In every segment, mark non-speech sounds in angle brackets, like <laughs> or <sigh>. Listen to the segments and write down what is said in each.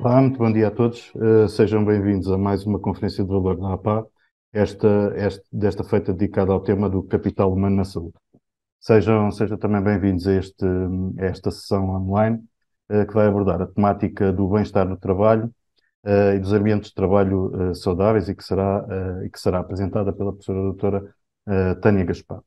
Olá, muito bom dia a todos. Uh, sejam bem-vindos a mais uma Conferência de Valor da APA, esta, esta, desta feita dedicada ao tema do capital humano na saúde. Sejam, sejam também bem-vindos a, a esta sessão online, uh, que vai abordar a temática do bem-estar no trabalho, Uh, e dos ambientes de trabalho uh, saudáveis e que será, uh, e que será apresentada pela professora doutora Tânia Gaspar.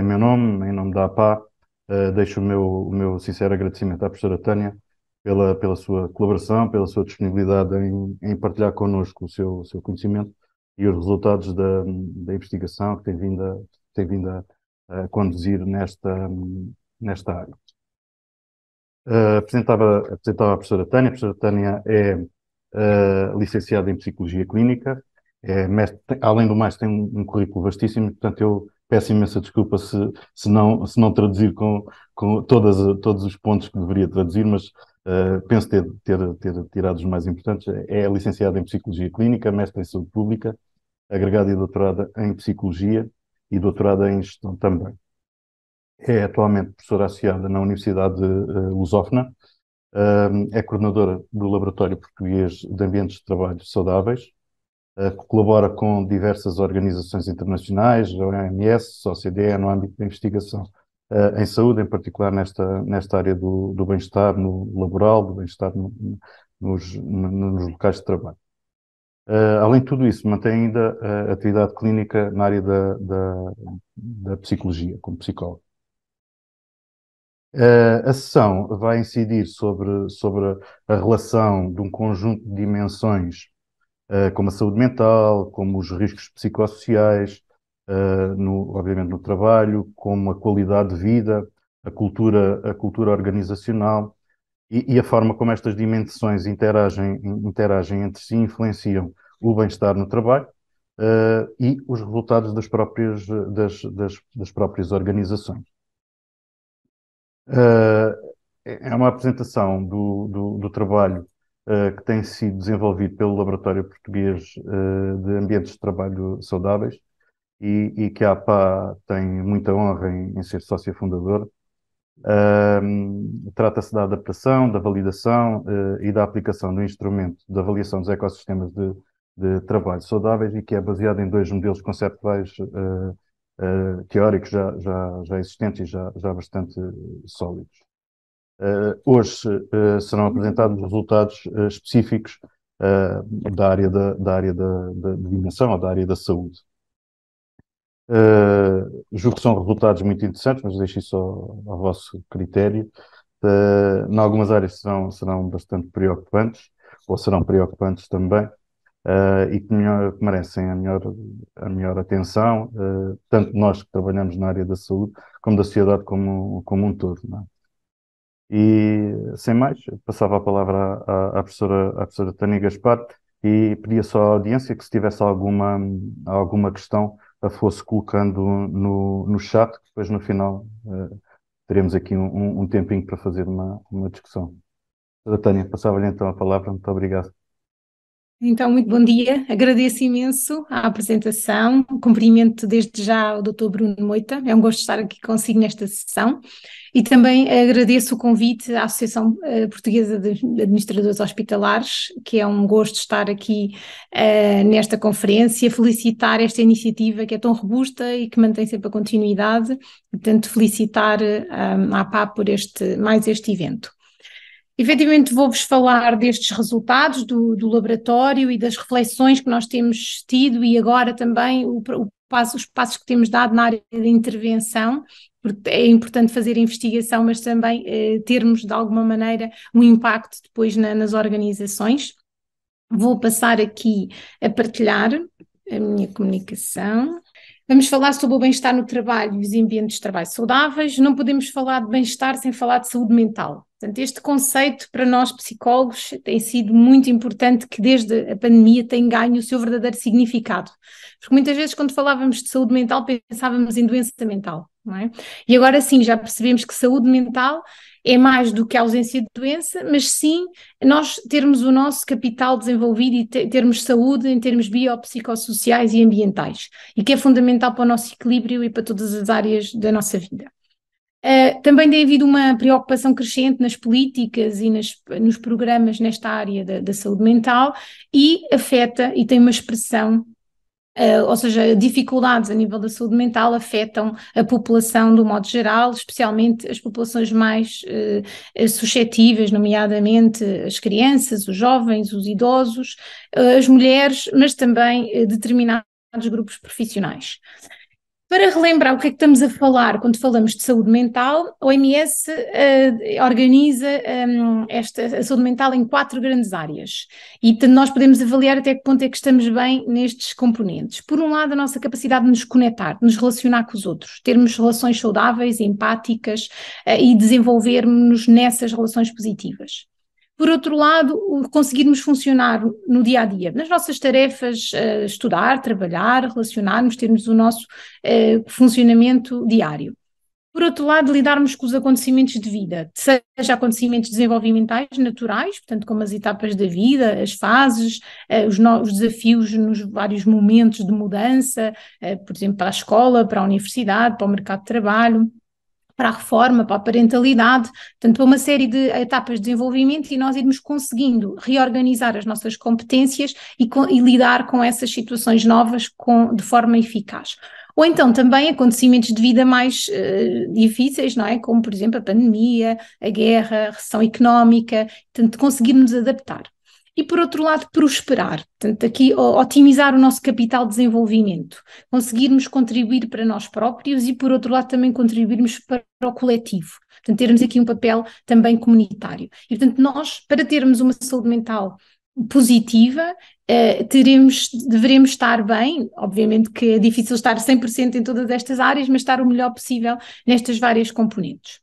em meu nome, em nome da APA, Uh, deixo o meu, o meu sincero agradecimento à professora Tânia pela, pela sua colaboração, pela sua disponibilidade em, em partilhar connosco o seu, o seu conhecimento e os resultados da, da investigação que tem vindo a, tem vindo a, a conduzir nesta, nesta área. Uh, apresentava, apresentava a professora Tânia. A professora Tânia é uh, licenciada em Psicologia Clínica, é mestre, além do mais tem um, um currículo vastíssimo, portanto eu peço imensa desculpa se, se, não, se não traduzir com, com todas, todos os pontos que deveria traduzir, mas uh, penso ter, ter, ter tirado os mais importantes. É, é licenciada em Psicologia Clínica, mestre em Saúde Pública, agregada e doutorada em Psicologia e doutorada em Gestão também. É atualmente professora associada na Universidade uh, Lusófona, uh, é coordenadora do Laboratório Português de Ambientes de Trabalho Saudáveis, eh, colabora com diversas organizações internacionais, a OMS, a OCDE, no âmbito da investigação eh, em saúde, em particular nesta, nesta área do, do bem-estar no laboral, do bem-estar no, nos, nos, locais de trabalho. Eh, além de tudo isso, mantém ainda atividade clínica na área da, da, da psicologia, como psicólogo. a sessão vai incidir sobre, sobre a relação de um conjunto de dimensões eh, como a saúde mental, como os riscos psicossociais, eh, no, obviamente no trabalho, como a qualidade de vida, a cultura, a cultura organizacional e, e a forma como estas dimensões interagem, interagem entre si influenciam o bem-estar no trabalho uh, e os resultados das próprias, das, das, das próprias organizações. Uh, é uma apresentação do, do, do trabalho eh, que tem sido desenvolvido pelo Laboratório Português uh, de Ambientes de Trabalho Saudáveis e, e, que a APA tem muita honra em, em ser sócia fundadora. Uh, Trata-se da adaptação, da validação eh, e da aplicação do instrumento de avaliação dos ecossistemas de, de trabalho saudáveis e que é baseado em dois modelos conceptuais teóricos já, já, já existentes e já, já bastante sólidos. Eh, hoje eh, serão apresentados resultados eh, específicos da área, da, da área da, da dimensão ou da área da saúde. Uh, julgo que são resultados muito interessantes, mas deixo isso ao, ao vosso critério. Uh, em algumas áreas serão, serão bastante preocupantes, ou serão preocupantes também, uh, e que, melhor, que, merecem a melhor, a melhor atenção, tanto nós que trabalhamos na área da saúde, como da sociedade como, como um todo. Não é? E, sem mais, passava a palavra à, à, professora, à professora Tânia Gaspar e pedia só à audiência que se tivesse alguma, alguma questão a fosse colocando no, no chat, que depois no final uh, teremos aqui um, um, tempinho para fazer uma, uma discussão. Tânia, passava-lhe então a palavra. Muito obrigado. Então, muito bom dia, agradeço imenso a apresentação, cumprimento desde já o Dr. Bruno Moita, é um gosto estar aqui consigo nesta sessão e também agradeço o convite à Associação eh, Portuguesa de Administradores Hospitalares, que é um gosto estar aqui uh, nesta conferência, felicitar esta iniciativa que é tão robusta e que mantém sempre a continuidade, portanto felicitar eh, a APA por este, mais este evento. Efetivamente, vou-vos falar destes resultados do, do, laboratório e das reflexões que nós temos tido e agora também o, o passo, os passos que temos dado na área de intervenção, porque é importante fazer investigação, mas também eh, termos de alguma maneira um impacto depois na, nas organizações. Vou passar aqui a partilhar a minha comunicação. Vamos falar sobre o bem-estar no trabalho e os ambientes de trabalho saudáveis. Não podemos falar de bem-estar sem falar de saúde mental. Portanto, este conceito para nós psicólogos tem sido muito importante que desde a pandemia tem ganho o seu verdadeiro significado. Porque muitas vezes quando falávamos de saúde mental pensávamos em doença mental, não é? E agora sim, já percebemos que saúde mental é mais do que a ausência de doença, mas sim nós termos o nosso capital desenvolvido e termos saúde em termos biopsicossociais e ambientais, e que é fundamental para o nosso equilíbrio e para todas as áreas da nossa vida. Uh, também tem havido uma preocupação crescente nas políticas e nas, nos programas nesta área da, da, saúde mental e afeta e tem uma expressão, uh, ou seja, dificuldades a nível da saúde mental afetam a população do modo geral, especialmente as populações mais uh, suscetíveis, nomeadamente as crianças, os jovens, os idosos, as mulheres, mas também determinados grupos profissionais. Para relembrar o que é que estamos a falar quando falamos de saúde mental, a OMS uh, eh, organiza um, eh, esta, a saúde mental em quatro grandes áreas e nós podemos avaliar até que ponto é que estamos bem nestes componentes. Por um lado, a nossa capacidade de nos conectar, de nos relacionar com os outros, termos relações saudáveis, empáticas uh, e desenvolvermos-nos nessas relações positivas. Por outro lado, conseguirmos funcionar no dia a dia, nas nossas tarefas, eh, estudar, trabalhar, relacionarmos, termos o nosso eh, funcionamento diário. Por outro lado, lidarmos com os acontecimentos de vida, seja acontecimentos desenvolvimentais, naturais, portanto, como as etapas da vida, as fases, eh, os, os desafios nos vários momentos de mudança, por exemplo, para a escola, para a universidade, para o mercado de trabalho para a reforma, para a parentalidade, portanto, para uma série de etapas de desenvolvimento e nós irmos conseguindo reorganizar as nossas competências e, com, e lidar com essas situações novas com, de forma eficaz ou então também acontecimentos de vida mais uh, difíceis, não é? Como, por exemplo, a pandemia, a guerra, a recessão económica, portanto, conseguirmos adaptar e, por outro lado, prosperar. Portanto, aqui otimizar o nosso capital de desenvolvimento, conseguirmos contribuir para nós próprios e, por outro lado, também contribuirmos para o coletivo. Portanto, termos aqui um papel também comunitário. E, portanto, nós, para termos uma saúde mental positiva, Uh, teremos, deveremos estar bem, obviamente que é difícil estar 100% em todas estas áreas, mas estar o melhor possível nestas várias componentes.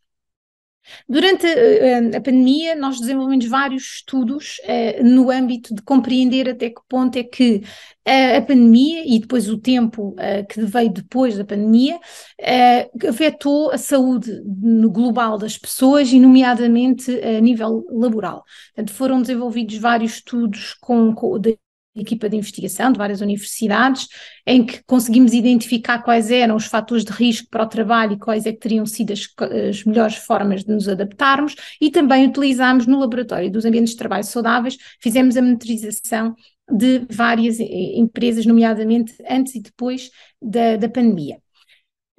Durante eh, a, pandemia, nós desenvolvemos vários estudos uh, no âmbito de compreender até que ponto é que a, a pandemia e depois o tempo uh, que veio depois da pandemia uh, afetou a saúde no global das pessoas e, nomeadamente, a nível laboral. Portanto, foram desenvolvidos vários estudos com, com de equipa de investigação de várias universidades, em que conseguimos identificar quais eram os fatores de risco para o trabalho e quais é que teriam sido as, as melhores formas de nos adaptarmos e também utilizámos no laboratório dos ambientes de trabalho saudáveis, fizemos a monitorização de várias eh, empresas, nomeadamente antes e depois da, da pandemia.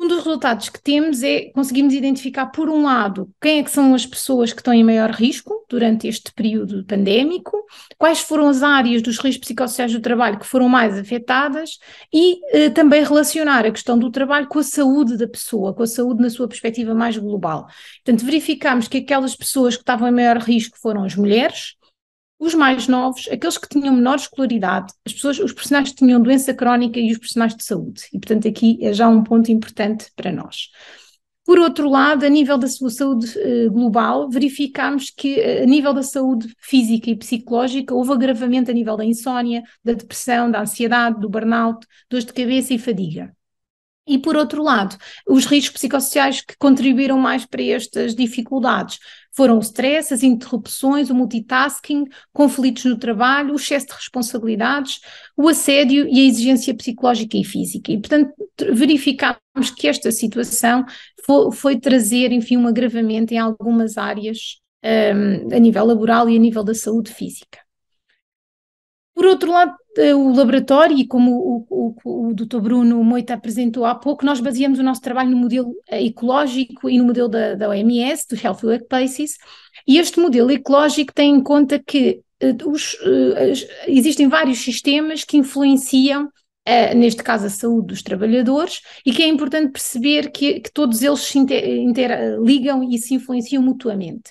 Um dos resultados que temos é conseguimos identificar, por um lado, quem é que são as pessoas que estão em maior risco durante este período pandémico, quais foram as áreas dos riscos psicossociais do trabalho que foram mais afetadas e eh, também relacionar a questão do trabalho com a saúde da pessoa, com a saúde na sua perspectiva mais global. Portanto, verificamos que aquelas pessoas que estavam em maior risco foram as mulheres, os mais novos, aqueles que tinham menor escolaridade, as pessoas, os personagens que tinham doença crónica e os personagens de saúde. E, portanto, aqui é já um ponto importante para nós. Por outro lado, a nível da sua saúde eh, global, verificámos que eh, a nível da saúde física e psicológica houve agravamento a nível da insónia, da depressão, da ansiedade, do burnout, dores de cabeça e fadiga. E por outro lado, os riscos psicossociais que contribuíram mais para estas dificuldades foram o stress, as interrupções, o multitasking, conflitos no trabalho, o excesso de responsabilidades, o assédio e a exigência psicológica e física. E, portanto, verificámos que esta situação foi, foi trazer, enfim, um agravamento em algumas áreas um, a nível laboral e a nível da saúde física. Por outro lado, o laboratório, e como o, o, o Dr. Bruno Moita apresentou há pouco, nós baseamos o nosso trabalho no modelo eh, ecológico e no modelo da, da OMS, do Health Workplaces, e este modelo ecológico tem em conta que eh, os, eh, existem vários sistemas que influenciam, neste caso, a saúde dos trabalhadores, e que é importante perceber que, que todos eles se interligam e se influenciam mutuamente.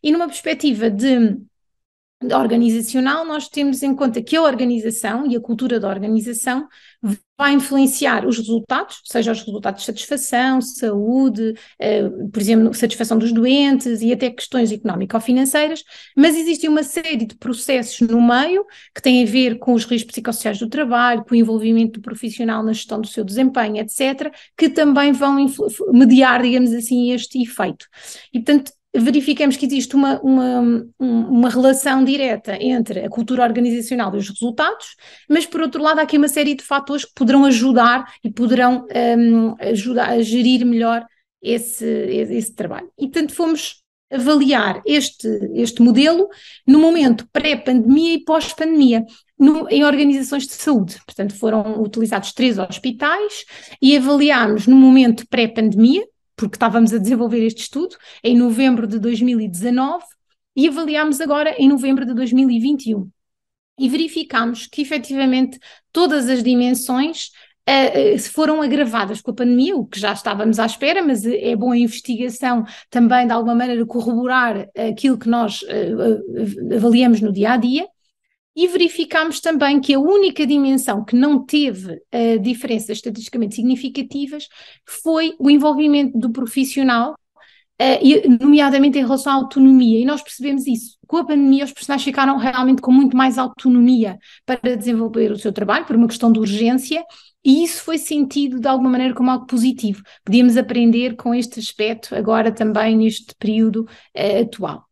E numa perspectiva de organizacional, nós temos em conta que a organização e a cultura da organização vai influenciar os resultados, seja os resultados de satisfação, saúde, eh, por exemplo, satisfação dos doentes e até questões económico-financeiras, mas existe uma série de processos no meio que têm a ver com os riscos psicossociais do trabalho, com o envolvimento do profissional na gestão do seu desempenho, etc., que também vão mediar, digamos assim, este efeito. E, portanto, verificamos que existe uma, uma, uma relação direta entre a cultura organizacional e os resultados, mas por outro lado há aqui uma série de fatores que poderão ajudar e poderão um, ajudar a gerir melhor esse, esse trabalho. E tanto fomos avaliar este, este modelo no momento pré-pandemia e pós-pandemia. No, em organizações de saúde. Portanto, foram utilizados três hospitais e avaliámos no momento pré-pandemia, porque estávamos a desenvolver este estudo em novembro de 2019 e avaliámos agora em novembro de 2021. E verificámos que efetivamente todas as dimensões uh, foram agravadas com a pandemia, o que já estávamos à espera, mas eh, é bom a investigação também de alguma maneira corroborar aquilo que nós avaliamos no dia a dia. E verificámos também que a única dimensão que não teve uh, diferenças estatisticamente significativas foi o envolvimento do profissional, uh, nomeadamente em relação à autonomia. E nós percebemos isso. Com a pandemia, os profissionais ficaram realmente com muito mais autonomia para desenvolver o seu trabalho, por uma questão de urgência, e isso foi sentido de alguma maneira como algo positivo. Podíamos aprender com este aspecto agora também neste período uh, atual.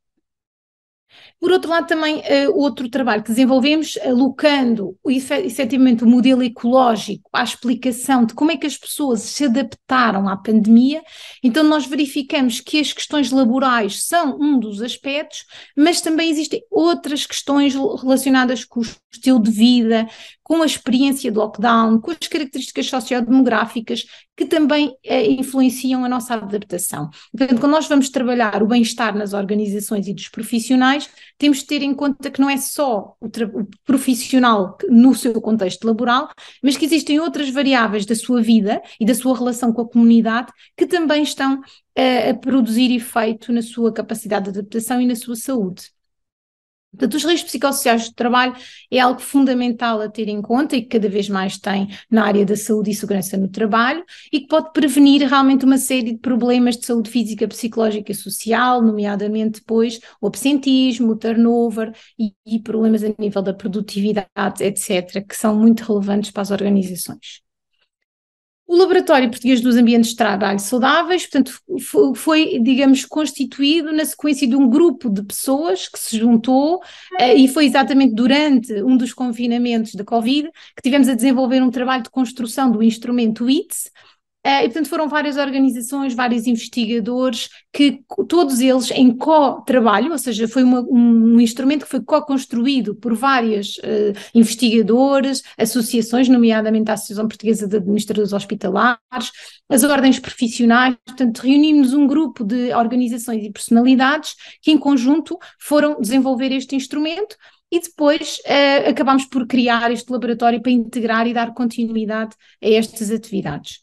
Por outro lado, também uh, outro trabalho que desenvolvemos, alocando efetivamente o modelo ecológico à explicação de como é que as pessoas se adaptaram à pandemia. Então, nós verificamos que as questões laborais são um dos aspectos, mas também existem outras questões relacionadas com o estilo de vida, com a experiência de lockdown, com as características sociodemográficas que também eh, influenciam a nossa adaptação. Portanto, quando nós vamos trabalhar o bem-estar nas organizações e dos profissionais, temos de ter em conta que não é só o, o profissional no seu contexto laboral, mas que existem outras variáveis da sua vida e da sua relação com a comunidade que também estão eh, a produzir efeito na sua capacidade de adaptação e na sua saúde. Portanto, os riscos psicossociais do trabalho é algo fundamental a ter em conta e que cada vez mais tem na área da saúde e segurança no trabalho e que pode prevenir realmente uma série de problemas de saúde física, psicológica e social, nomeadamente depois o absentismo, o turnover e, e problemas a nível da produtividade, etc., que são muito relevantes para as organizações. O Laboratório Português dos Ambientes de Trabalho Saudáveis, portanto, foi, digamos, constituído na sequência de um grupo de pessoas que se juntou eh, e foi exatamente durante um dos confinamentos da Covid que tivemos a desenvolver um trabalho de construção do instrumento ITS, eh, e, portanto, foram várias organizações, vários investigadores, que todos eles em co-trabalho, ou seja, foi uma, um instrumento que foi co-construído por várias uh, eh, investigadores, associações, nomeadamente a Associação Portuguesa de Administradores Hospitalares, as ordens profissionais, portanto, reunimos um grupo de organizações e personalidades que, em conjunto, foram desenvolver este instrumento e depois uh, acabámos por criar este laboratório para integrar e dar continuidade a estas atividades.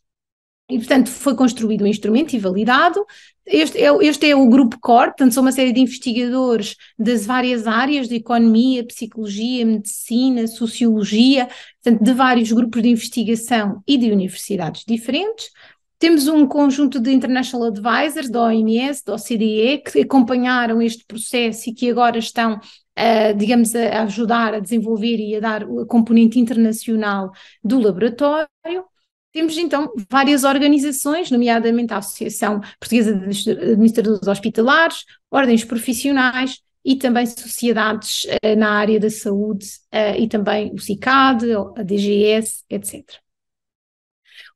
E, portanto, foi construído um instrumento e validado. Este é, este é o grupo CORE, portanto, são uma série de investigadores das várias áreas, de economia, psicologia, medicina, sociologia, portanto, de vários grupos de investigação e de universidades diferentes. Temos um conjunto de international advisors da OMS, da OCDE, que acompanharam este processo e que agora estão eh, digamos, a ajudar a desenvolver e a dar a componente internacional do laboratório. Temos então várias organizações, nomeadamente a Associação Portuguesa de Administradores Hospitalares, ordens profissionais e também sociedades eh, na área da saúde eh, e também o CICAD, a DGS, etc.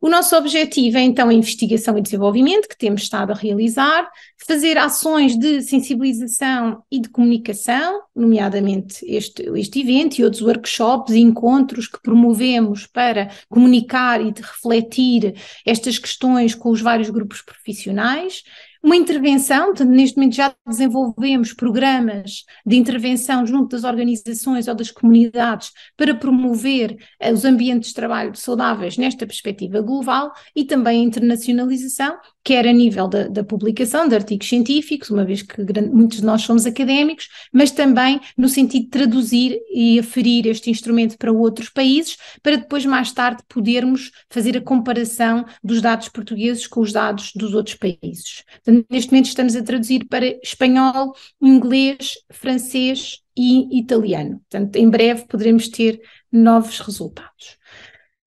O nosso objetivo é então a investigação e desenvolvimento que temos estado a realizar, fazer ações de sensibilização e de comunicação, nomeadamente este, este evento e outros workshops e encontros que promovemos para comunicar e de refletir estas questões com os vários grupos profissionais uma intervenção, neste momento já desenvolvemos programas de intervenção junto das organizações ou das comunidades para promover eh, os ambientes de trabalho saudáveis nesta perspectiva global e também a internacionalização quer a nível da, da, publicação de artigos científicos, uma vez que grande, muitos de nós somos académicos, mas também no sentido de traduzir e aferir este instrumento para outros países, para depois mais tarde podermos fazer a comparação dos dados portugueses com os dados dos outros países. Portanto, neste momento estamos a traduzir para espanhol, inglês, francês e italiano. Portanto, em breve poderemos ter novos resultados.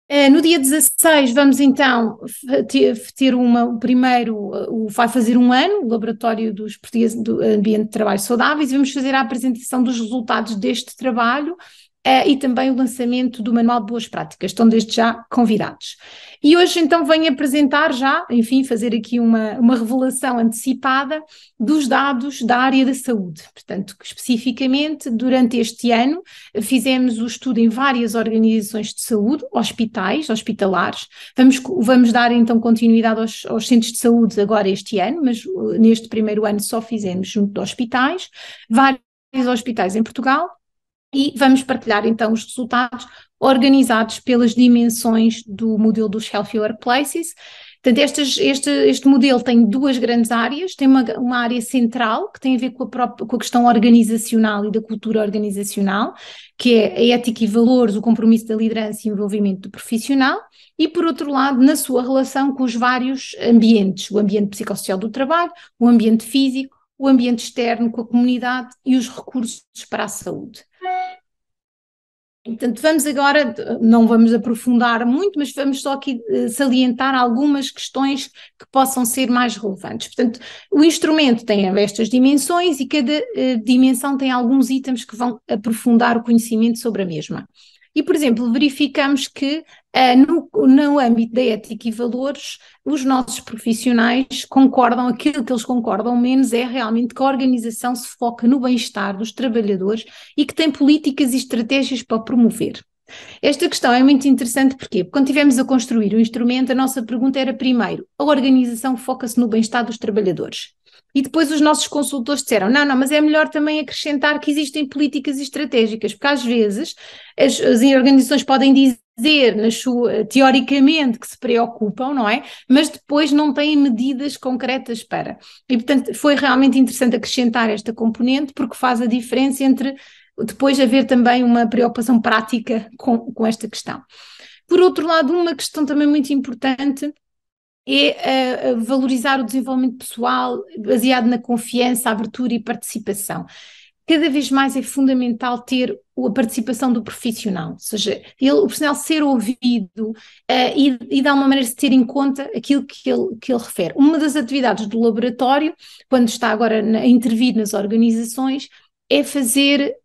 Eh, no dia 16 vamos então ter uma, primeiro, vai fazer um ano, o Laboratório dos Portugueses do Ambiente de Trabalho Saudáveis, e vamos fazer a apresentação dos resultados deste trabalho uh, e também o lançamento do Manual de Boas Práticas. Estão desde já convidados. E hoje então venho apresentar já, enfim, fazer aqui uma, uma revelação antecipada dos dados da área da saúde. Portanto, especificamente durante este ano fizemos o estudo em várias organizações de saúde, hospitais, hospitalares. Vamos, vamos dar então continuidade aos, aos centros de saúde agora este ano, mas uh, neste primeiro ano só fizemos junto de hospitais, vários hospitais em Portugal e vamos partilhar então os resultados organizados pelas dimensões do modelo dos Healthy Workplaces. Portanto, este, este modelo tem duas grandes áreas. Tem uma, uma área central, que tem a ver com a, própria, com a questão organizacional e da cultura organizacional, que é a ética e valores, o compromisso da liderança e envolvimento do profissional. E, por outro lado, na sua relação com os vários ambientes: o ambiente psicossocial do trabalho, o ambiente físico, o ambiente externo, com a comunidade e os recursos para a saúde. Portanto, vamos agora, não vamos aprofundar muito, mas vamos só aqui eh, salientar algumas questões que possam ser mais relevantes. Portanto, o instrumento tem estas dimensões e cada eh, dimensão tem alguns itens que vão aprofundar o conhecimento sobre a mesma. E, por exemplo, verificamos que eh, no, no âmbito da ética e valores, os nossos profissionais concordam, aquilo que eles concordam menos é realmente que a organização se foca no bem-estar dos trabalhadores e que tem políticas e estratégias para promover. Esta questão é muito interessante porque, quando tivemos a construir o instrumento, a nossa pergunta era primeiro: a organização foca-se no bem-estar dos trabalhadores? E depois os nossos consultores disseram: não, não, mas é melhor também acrescentar que existem políticas estratégicas, porque às vezes as, as organizações podem dizer na sua, teoricamente, que se preocupam, não é? Mas depois não têm medidas concretas para. E, portanto, foi realmente interessante acrescentar esta componente, porque faz a diferença entre depois haver também uma preocupação prática com, com esta questão. Por outro lado, uma questão também muito importante é uh, valorizar o desenvolvimento pessoal baseado na confiança, abertura e participação. Cada vez mais é fundamental ter a participação do profissional, ou seja, ele, o profissional ser ouvido uh, e, e dar uma maneira de ter em conta aquilo que ele, que ele refere. Uma das atividades do laboratório, quando está agora a intervir nas organizações, é fazer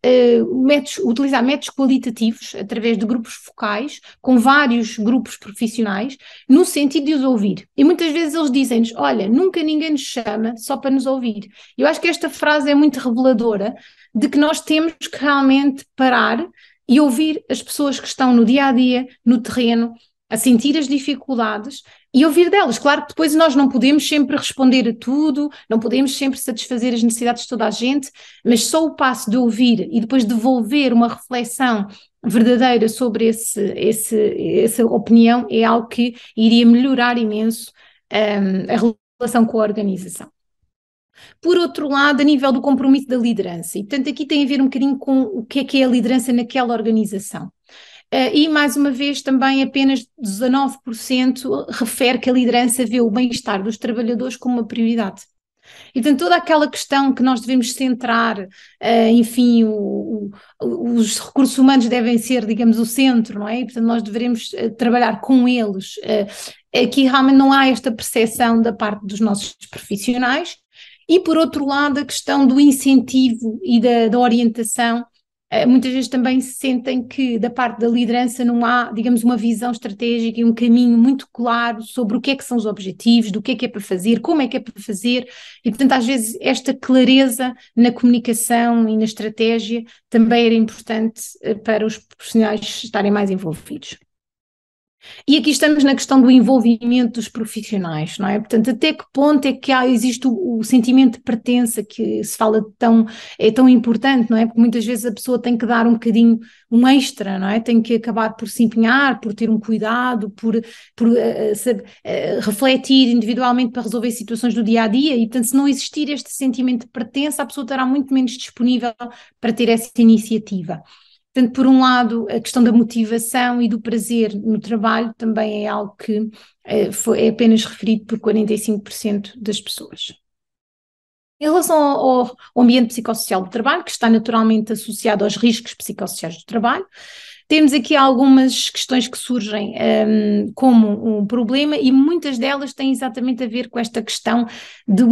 uh, métodos, utilizar métodos qualitativos através de grupos focais, com vários grupos profissionais, no sentido de os ouvir. E muitas vezes eles dizem-nos: Olha, nunca ninguém nos chama só para nos ouvir. Eu acho que esta frase é muito reveladora de que nós temos que realmente parar e ouvir as pessoas que estão no dia a dia, no terreno, a sentir as dificuldades e ouvir delas. Claro que depois nós não podemos sempre responder a tudo, não podemos sempre satisfazer as necessidades de toda a gente, mas só o passo de ouvir e depois devolver uma reflexão verdadeira sobre esse, esse, essa opinião é algo que iria melhorar imenso um, a relação com a organização. Por outro lado, a nível do compromisso da liderança, e portanto aqui tem a ver um bocadinho com o que é que é a liderança naquela organização. Eh, e mais uma vez também apenas 19% refere que a liderança vê o bem-estar dos trabalhadores como uma prioridade. Então, toda aquela questão que nós devemos centrar, eh, enfim, o, o, os recursos humanos devem ser, digamos, o centro, não é? E, portanto, nós devemos eh, trabalhar com eles. aqui realmente não há esta percepção da parte dos nossos profissionais. E, por outro lado, a questão do incentivo e da, da orientação eh, muitas vezes também se sentem que da parte da liderança não há, digamos, uma visão estratégica e um caminho muito claro sobre o que é que são os objetivos, do que é que é para fazer, como é que é para fazer, e portanto às vezes esta clareza na comunicação e na estratégia também era importante eh, para os profissionais estarem mais envolvidos. E aqui estamos na questão do envolvimento dos profissionais, não é? Portanto, até que ponto é que há, existe o, o, sentimento de pertença que se fala tão, é tão importante, não é? Porque muitas vezes a pessoa tem que dar um bocadinho um extra, não é? Tem que acabar por se empenhar, por ter um cuidado, por, por uh, sabe, uh, refletir individualmente para resolver situações do dia a dia. E, portanto, se não existir este sentimento de pertença, a pessoa estará muito menos disponível para ter essa iniciativa. Portanto, por um lado, a questão da motivação e do prazer no trabalho também é algo que é, foi, é apenas referido por 45% das pessoas. Em relação ao, ao ambiente psicossocial do trabalho, que está naturalmente associado aos riscos psicossociais do trabalho, temos aqui algumas questões que surgem um, ehm, como um problema e muitas delas têm exatamente a ver com esta questão de,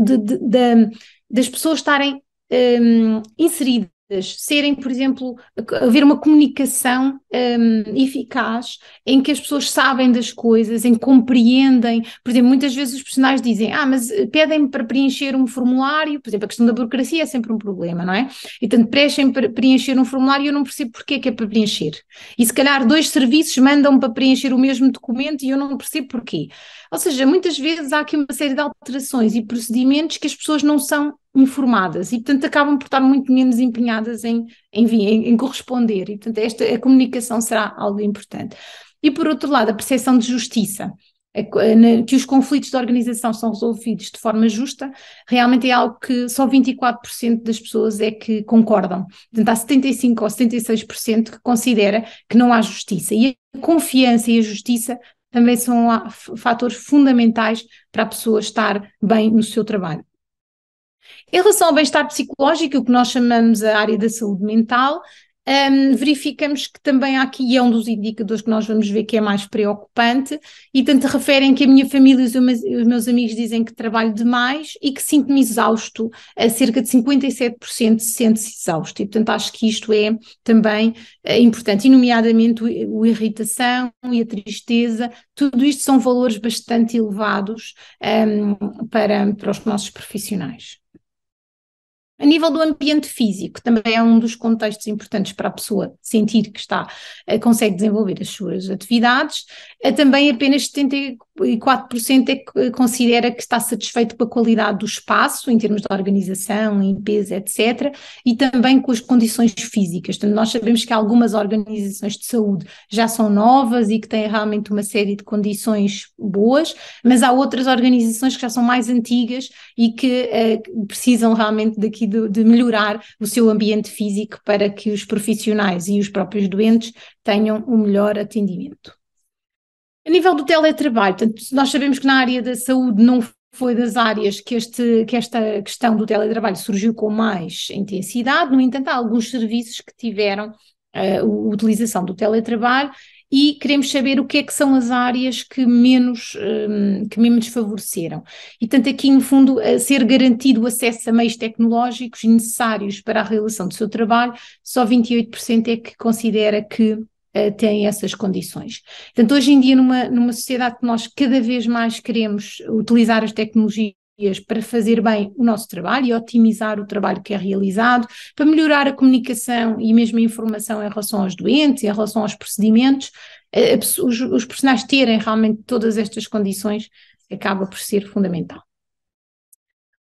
de, de, das pessoas estarem um, ehm, inseridas serem, por exemplo, haver uma comunicação um, eficaz em que as pessoas sabem das coisas, em que compreendem. Por exemplo, muitas vezes os profissionais dizem: Ah, mas eh, pedem-me para preencher um formulário. Por exemplo, a questão da burocracia é sempre um problema, não é? E tanto preenchem para preencher um formulário e eu não percebo porque é que é para preencher. E se calhar dois serviços mandam para preencher o mesmo documento e eu não percebo porquê. Ou seja, muitas vezes há aqui uma série de alterações e procedimentos que as pessoas não são informadas e, portanto, acabam por estar muito menos empenhadas em, enfim, em, em, corresponder. E, portanto, esta, a comunicação será algo importante. E, por outro lado, a percepção de justiça. Que os conflitos de organização são resolvidos de forma justa, realmente é algo que só 24% das pessoas é que concordam. Portanto, há 75% ou 76% que considera que não há justiça. E a confiança e a justiça também são fatores fundamentais para a pessoa estar bem no seu trabalho. Em relação ao bem-estar psicológico, o que nós chamamos a área da saúde mental, um, verificamos que também aqui é um dos indicadores que nós vamos ver que é mais preocupante, e tanto referem que a minha família e os meus, os meus amigos dizem que trabalho demais e que sinto-me exausto, a cerca de 57% sente-se exausto, e portanto acho que isto é também é, importante, e nomeadamente a irritação e a tristeza, tudo isto são valores bastante elevados um, para, para os nossos profissionais. A nível do ambiente físico, também é um dos contextos importantes para a pessoa sentir que está, eh, consegue desenvolver as suas atividades. Eh, também apenas 70, e 4% é que considera que está satisfeito com a qualidade do espaço, em termos de organização, limpeza, etc., e também com as condições físicas. Portanto, nós sabemos que algumas organizações de saúde já são novas e que têm realmente uma série de condições boas, mas há outras organizações que já são mais antigas e que eh, precisam realmente daqui de, de melhorar o seu ambiente físico para que os profissionais e os próprios doentes tenham o um melhor atendimento. A nível do teletrabalho, portanto, nós sabemos que na área da saúde não foi das áreas que, este, que esta questão do teletrabalho surgiu com mais intensidade, no entanto, há alguns serviços que tiveram a eh, utilização do teletrabalho e queremos saber o que é que são as áreas que menos, ehm, que menos favoreceram. E tanto aqui, no fundo, ser garantido o acesso a meios tecnológicos necessários para a realização do seu trabalho, só 28% é que considera que eh, têm essas condições. Portanto, hoje em dia, numa, numa sociedade que nós cada vez mais queremos utilizar as tecnologias para fazer bem o nosso trabalho e otimizar o trabalho que é realizado, para melhorar a comunicação e mesmo a informação em relação aos doentes, em relação aos procedimentos, eh, os, os profissionais terem realmente todas estas condições acaba por ser fundamental.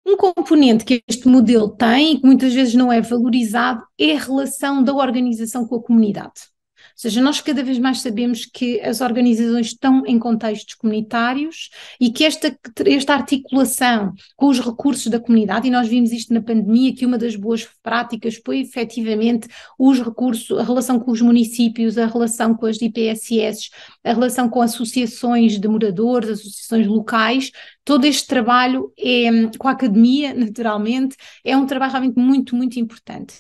Um componente que este modelo tem e que muitas vezes não é valorizado é a relação da organização com a comunidade seja, nós cada vez mais sabemos que as organizações estão em contextos comunitários e que esta, esta articulação com os recursos da comunidade, e nós vimos isto na pandemia, que uma das boas práticas foi efetivamente os recursos, a relação com os municípios, a relação com as IPSS, a relação com associações de moradores, associações locais, todo este trabalho é, com a academia, <laughs> naturalmente, é um trabalho realmente muito, muito importante.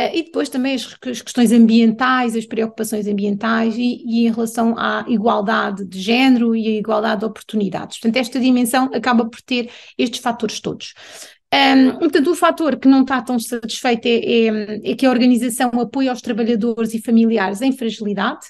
Eh, e depois também as, as, questões ambientais, as preocupações ambientais e, e, em relação à igualdade de género e à igualdade de oportunidades. Portanto, esta dimensão acaba por ter estes fatores todos. Um, portanto, o fator que não está tão satisfeito é, é, é, que a organização apoia os trabalhadores e familiares em fragilidade,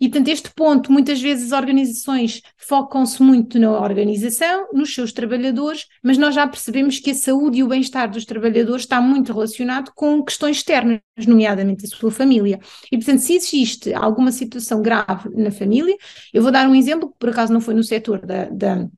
e portanto, este ponto, muitas vezes as organizações focam-se muito na organização, nos seus trabalhadores, mas nós já percebemos que a saúde e o bem-estar dos trabalhadores está muito relacionado com questões externas, nomeadamente a sua família. E portanto, se existe alguma situação grave na família, eu vou dar um exemplo que por acaso não foi no setor da, da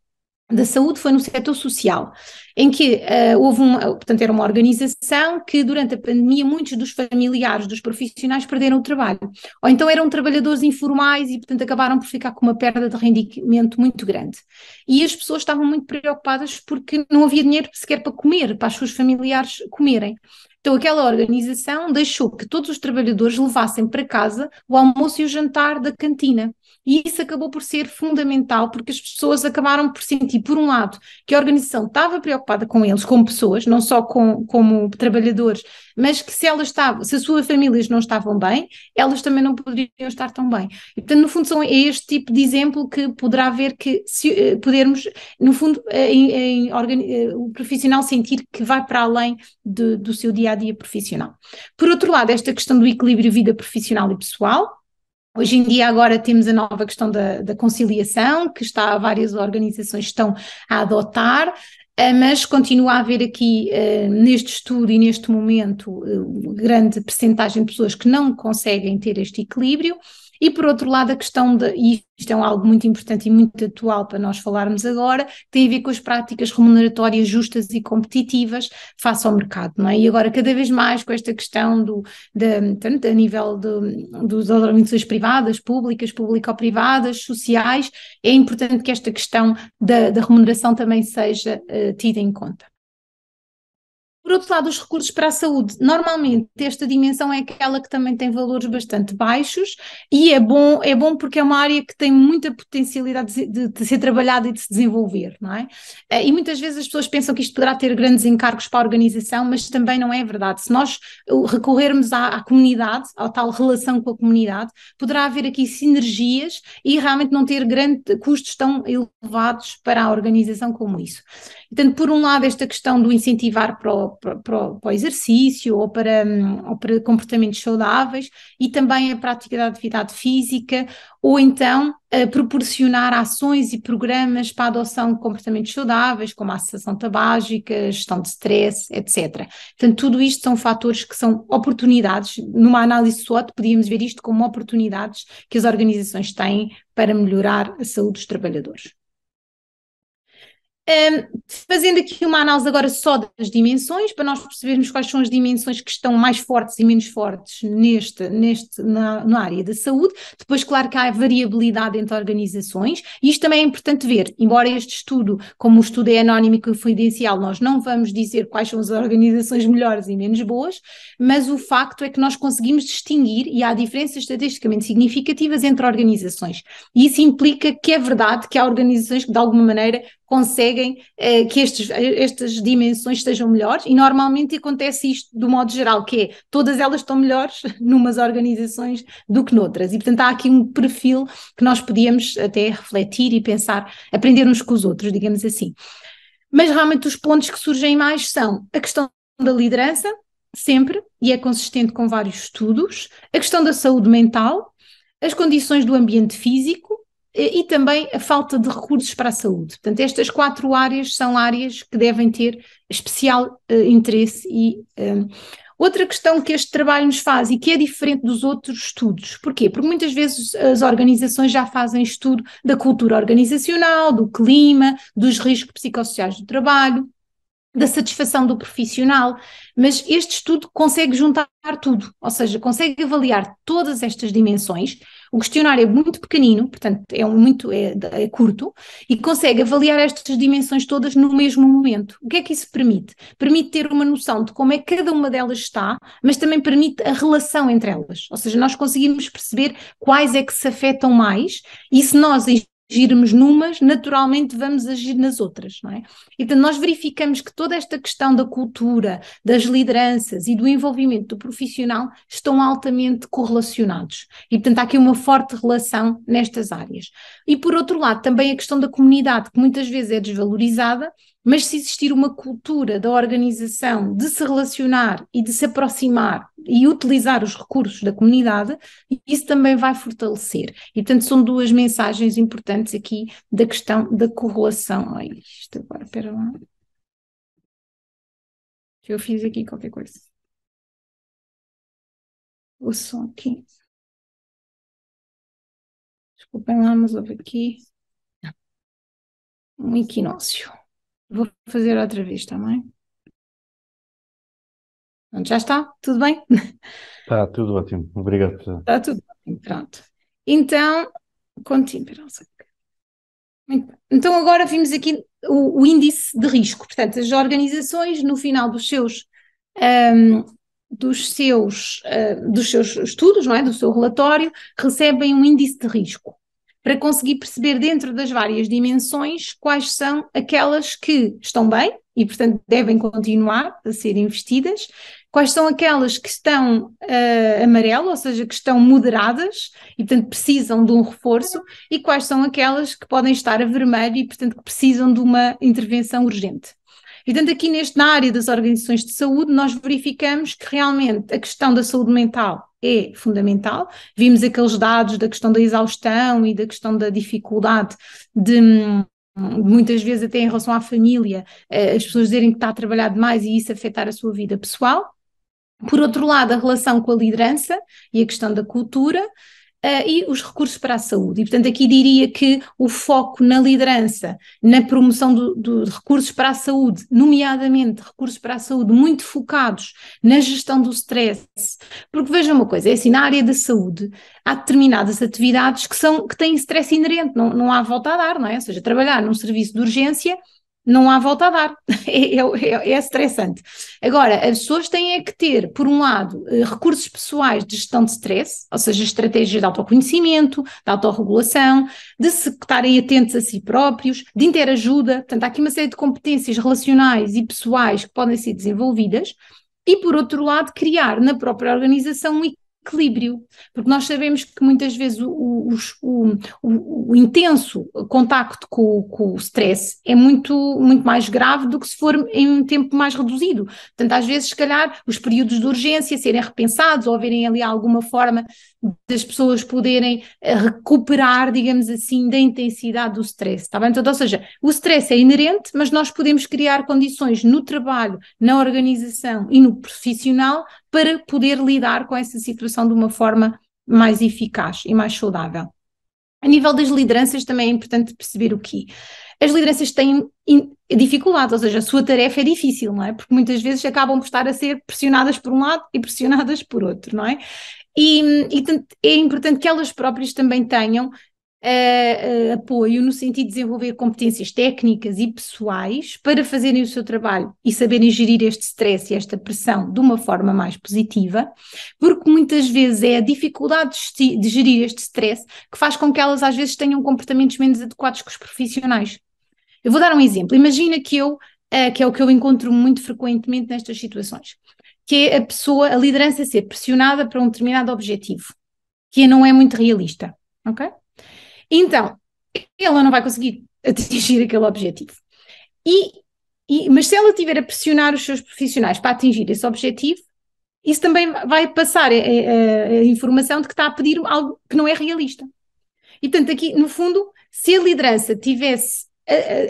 da saúde foi no setor social, em que uh, houve uma, portanto, era uma organização que durante a pandemia muitos dos familiares dos profissionais perderam o trabalho, ou então eram trabalhadores informais e, portanto, acabaram por ficar com uma perda de rendimento muito grande. E as pessoas estavam muito preocupadas porque não havia dinheiro sequer para comer, para os seus familiares comerem. Então, aquela organização deixou que todos os trabalhadores levassem para casa o almoço e o jantar da cantina. E isso acabou por ser fundamental porque as pessoas acabaram por sentir, por um lado, que a organização estava preocupada com eles, como pessoas, não só com, como trabalhadores, mas que se elas estavam, se as suas famílias não estavam bem, elas também não poderiam estar tão bem. E, portanto, no fundo, são, é este tipo de exemplo que poderá haver que se, eh, podermos, no fundo, eh, em, em, eh, o profissional sentir que vai para além de, do seu dia a dia profissional. Por outro lado, esta questão do equilíbrio vida profissional e pessoal, Hoje em dia agora temos a nova questão da, da conciliação, que está várias organizações estão a adotar, eh, mas continua a haver aqui eh, neste estudo e neste momento eh, grande percentagem de pessoas que não conseguem ter este equilíbrio e por outro lado, a questão de, e isto é algo muito importante e muito atual para nós falarmos agora, tem a ver com as práticas remuneratórias justas e competitivas face ao mercado, não é? E agora, cada vez mais com esta questão do, de, tanto a nível dos organizações privadas, públicas, público-privadas, sociais, é importante que esta questão da, da remuneração também seja uh, tida em conta. Por outro lado, os recursos para a saúde, normalmente esta dimensão é aquela que também tem valores bastante baixos e é bom, é bom porque é uma área que tem muita potencialidade de, de ser trabalhada e de se desenvolver, não é? Eh, e muitas vezes as pessoas pensam que isto poderá ter grandes encargos para a organização, mas também não é verdade. Se nós eh, recorrermos à, à comunidade, à tal relação com a comunidade, poderá haver aqui sinergias e realmente não ter grande, custos tão elevados para a organização como isso. Portanto, por um lado, esta questão do incentivar para o, para para o exercício ou para, ou para comportamentos saudáveis e também a prática da atividade física ou então eh, proporcionar ações e programas para a adoção de comportamentos saudáveis, como a cessação tabágica, gestão de stress, etc. Portanto, tudo isto são fatores que são oportunidades. Numa análise SWOT, podíamos ver isto como oportunidades que as organizações têm para melhorar a saúde dos trabalhadores. Um, fazendo aqui uma análise agora só das dimensões, para nós percebermos quais são as dimensões que estão mais fortes e menos fortes neste, neste, na, na área da saúde. Depois, claro que há variabilidade entre organizações, e isto também é importante ver, embora este estudo, como o estudo é anónimo e confidencial, nós não vamos dizer quais são as organizações melhores e menos boas, mas o facto é que nós conseguimos distinguir e há diferenças estatisticamente significativas entre organizações. E isso implica que é verdade que há organizações que, de alguma maneira, conseguem eh, que estes, estas dimensões estejam melhores, e normalmente acontece isto do modo geral, que é todas elas estão melhores <laughs> numas organizações do que noutras, e portanto há aqui um perfil que nós podíamos até refletir e pensar, aprender uns com os outros, digamos assim. Mas realmente os pontos que surgem mais são a questão da liderança, sempre, e é consistente com vários estudos, a questão da saúde mental, as condições do ambiente físico, e também a falta de recursos para a saúde. Portanto, estas quatro áreas são áreas que devem ter especial uh, interesse e eh, outra questão que este trabalho nos faz e que é diferente dos outros estudos. Porquê? Porque muitas vezes as organizações já fazem estudo da cultura organizacional, do clima, dos riscos psicossociais do trabalho, da satisfação do profissional, mas este estudo consegue juntar tudo, ou seja, consegue avaliar todas estas dimensões o questionário é muito pequenino, portanto, é muito é, é curto, e consegue avaliar estas dimensões todas no mesmo momento. O que é que isso permite? Permite ter uma noção de como é que cada uma delas está, mas também permite a relação entre elas. Ou seja, nós conseguimos perceber quais é que se afetam mais, e se nós agirmos numas, naturalmente vamos agir nas outras, não é? Então, nós verificamos que toda esta questão da cultura, das lideranças e do envolvimento do profissional estão altamente correlacionados. E, portanto, há aqui uma forte relação nestas áreas. E, por outro lado, também a questão da comunidade, que muitas vezes é desvalorizada, mas se existir uma cultura da organização de se relacionar e de se aproximar e utilizar os recursos da comunidade, isso também vai fortalecer. E, portanto, são duas mensagens importantes aqui da questão da correlação. Olha isto agora, espera lá. Eu fiz aqui qualquer coisa. O som aqui. Desculpem lá, mas houve aqui um equinócio. Vou fazer outra vez, também. Pronto, já está? Tudo bem? Está tudo ótimo, obrigado. Está tudo ótimo, pronto. Então, continuo. Então, agora vimos aqui o, o, índice de risco. Portanto, as organizações, no final dos seus, um, dos, seus, uh, dos seus estudos, não é? do seu relatório, recebem um índice de risco para conseguir perceber dentro das várias dimensões quais são aquelas que estão bem e, portanto, devem continuar a ser investidas, quais são aquelas que estão uh, amarelo, ou seja, que estão moderadas e, portanto, precisam de um reforço, e quais são aquelas que podem estar a vermelho e, portanto, que precisam de uma intervenção urgente. E, portanto, aqui neste, na área das organizações de saúde, nós verificamos que realmente a questão da saúde mental é fundamental. Vimos aqueles dados da questão da exaustão e da questão da dificuldade de muitas vezes até em relação à família, eh, as pessoas dizerem que está a trabalhar demais e isso afetar a sua vida pessoal. Por outro lado, a relação com a liderança e a questão da cultura, Uh, e os recursos para a saúde. E, portanto, aqui diria que o foco na liderança, na promoção do, do, de recursos para a saúde, nomeadamente recursos para a saúde muito focados na gestão do stress, porque vejam uma coisa, é assim, na área da saúde há determinadas atividades que, são, que têm stress inerente, não, não há volta a dar, não é? Ou seja, trabalhar num serviço de urgência não há volta a dar, <laughs> é, é, é, é estressante. Agora, as pessoas têm é que ter, por um lado, eh, recursos pessoais de gestão de stress, ou seja, estratégias de autoconhecimento, de autorregulação, de se estarem atentos a si próprios, de interajuda, portanto, há aqui uma série de competências relacionais e pessoais que podem ser desenvolvidas, e por outro lado, criar na própria organização um equilíbrio, porque nós sabemos que muitas vezes o, o, o, o intenso contacto com, com, o stress é muito, muito mais grave do que se for em um tempo mais reduzido. Portanto, às vezes, se calhar, os períodos de urgência serem repensados ou haverem ali alguma forma das pessoas poderem eh, recuperar, digamos assim, da intensidade do stress, está bem? Então, ou seja, o stress é inerente, mas nós podemos criar condições no trabalho, na organização e no profissional para poder lidar com essa situação de uma forma mais eficaz e mais saudável. A nível das lideranças também é importante perceber o que as lideranças têm dificuldades, ou seja, a sua tarefa é difícil, não é? Porque muitas vezes acabam por estar a ser pressionadas por um lado e pressionadas por outro, não é? e, e é importante que elas próprias também tenham uh, apoio no sentido de desenvolver competências técnicas e pessoais para fazerem o seu trabalho e saberem gerir este stress e esta pressão de uma forma mais positiva, porque muitas vezes é a dificuldade de gerir este stress que faz com que elas às vezes tenham comportamentos menos adequados que os profissionais. Eu vou dar um exemplo. Imagina que eu, uh, que é o que eu encontro muito frequentemente nestas situações, que é a pessoa, a liderança ser pressionada para um determinado objetivo, que não é muito realista, ok? Então, ela não vai conseguir <laughs> atingir aquele objetivo. E, e, mas se ela estiver a pressionar os seus profissionais para atingir esse objetivo, isso também vai passar a, é, a, é, é, a informação de que está a pedir algo que não é realista. E, portanto, aqui, no fundo, se a liderança tivesse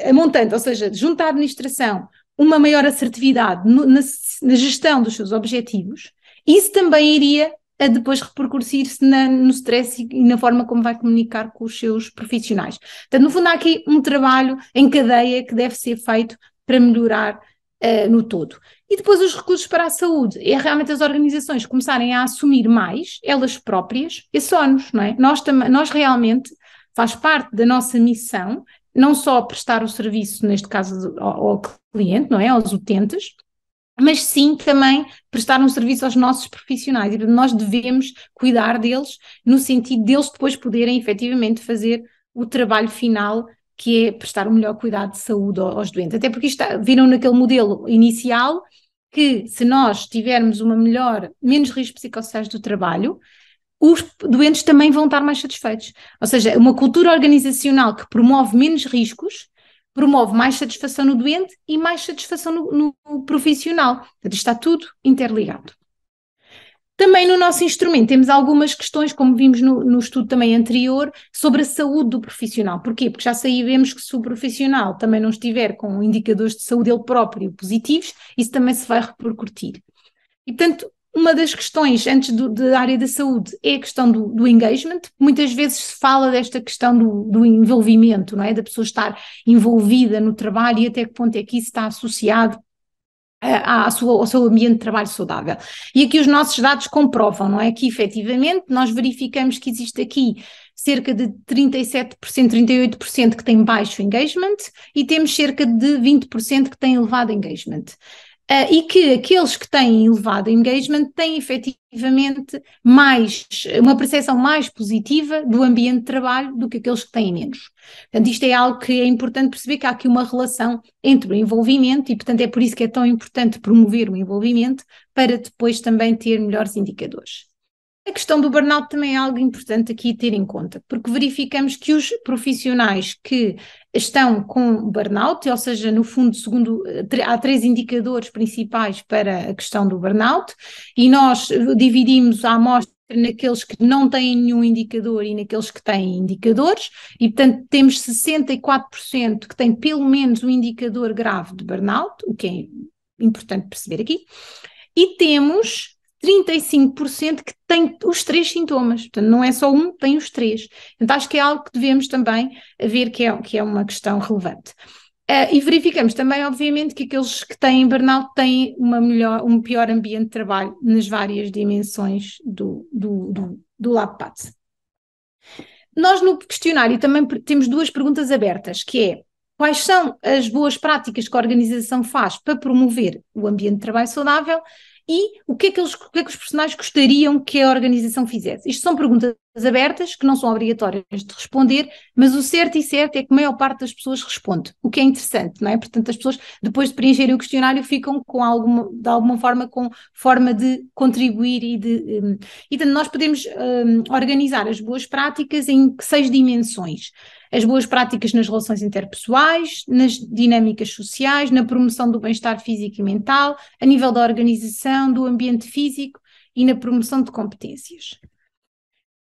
a, a montante, ou seja, junto à administração, uma maior assertividade no, na, na, gestão dos seus objetivos, isso também iria a depois repercutir-se no stress e, e na forma como vai comunicar com os seus profissionais. Portanto, no fundo, há aqui um trabalho em cadeia que deve ser feito para melhorar uh, no todo. E depois os recursos para a saúde. É realmente as organizações começarem a assumir mais, elas próprias, e só-nos, não é? Nós, nós realmente, faz parte da nossa missão não só prestar o serviço, neste caso ao, ao cliente, não é? Aos utentes, mas sim também prestar um serviço aos nossos profissionais. E nós devemos cuidar deles no sentido deles depois poderem efetivamente fazer o trabalho final que é prestar o melhor cuidado de saúde aos doentes. Até porque está, ah, viram naquele modelo inicial que se nós tivermos uma melhor, menos riscos psicossociais do trabalho, os doentes também vão estar mais satisfeitos. Ou seja, uma cultura organizacional que promove menos riscos promove mais satisfação no doente e mais satisfação no, no profissional. Portanto, está tudo interligado. Também no nosso instrumento temos algumas questões, como vimos no, no, estudo também anterior, sobre a saúde do profissional. Porquê? Porque já sabemos que se o profissional também não estiver com indicadores de saúde ele próprio positivos, isso também se vai repercutir. E, portanto, uma das questões, antes do, da área da saúde, é a questão do, do, engagement. Muitas vezes se fala desta questão do, do, envolvimento, não é? Da pessoa estar envolvida no trabalho e até que ponto é que isso está associado à, à sua, ao seu ambiente de trabalho saudável. E aqui os nossos dados comprovam, não é? Que efetivamente nós verificamos que existe aqui cerca de 37%, 38% que tem baixo engagement e temos cerca de 20% que tem elevado engagement. Uh, e que aqueles que têm elevado engagement têm efetivamente mais, uma percepção mais positiva do ambiente de trabalho do que aqueles que têm menos. Portanto, isto é algo que é importante perceber que há aqui uma relação entre o envolvimento e, portanto, é por isso que é tão importante promover o envolvimento para depois também ter melhores indicadores. A questão do burnout também é algo importante aqui ter em conta, porque verificamos que os profissionais que estão com burnout, ou seja, no fundo, segundo eh, há três indicadores principais para a questão do burnout, e nós dividimos a amostra naqueles que não têm nenhum indicador e naqueles que têm indicadores, e portanto temos 64% que têm pelo menos um indicador grave de burnout, o que é importante perceber aqui, e temos 35% que tem os três sintomas. Portanto, não é só um, tem os três. Então, acho que é algo que devemos também ver que é, que é uma questão relevante. Uh, e verificamos também, obviamente, que aqueles que têm burnout têm uma melhor, um pior ambiente de trabalho nas várias dimensões do, do, do, do Nós no questionário também temos duas perguntas abertas, que é quais são as boas práticas que a organização faz para promover o ambiente de trabalho saudável e o que é que, eles, o que, é que os personagens gostariam que a organização fizesse. Isto são perguntas abertas, que não são obrigatórias de responder, mas o certo e certo é que a maior parte das pessoas responde, o que é interessante, não é? Portanto, as pessoas, depois de preencherem o questionário, ficam com alguma, de alguma forma, com forma de contribuir e de. Um, e então, nós podemos um, organizar as boas práticas em seis dimensões. As boas práticas nas relações interpessoais, nas dinâmicas sociais, na promoção do bem-estar físico e mental, a nível da organização, do ambiente físico e na promoção de competências.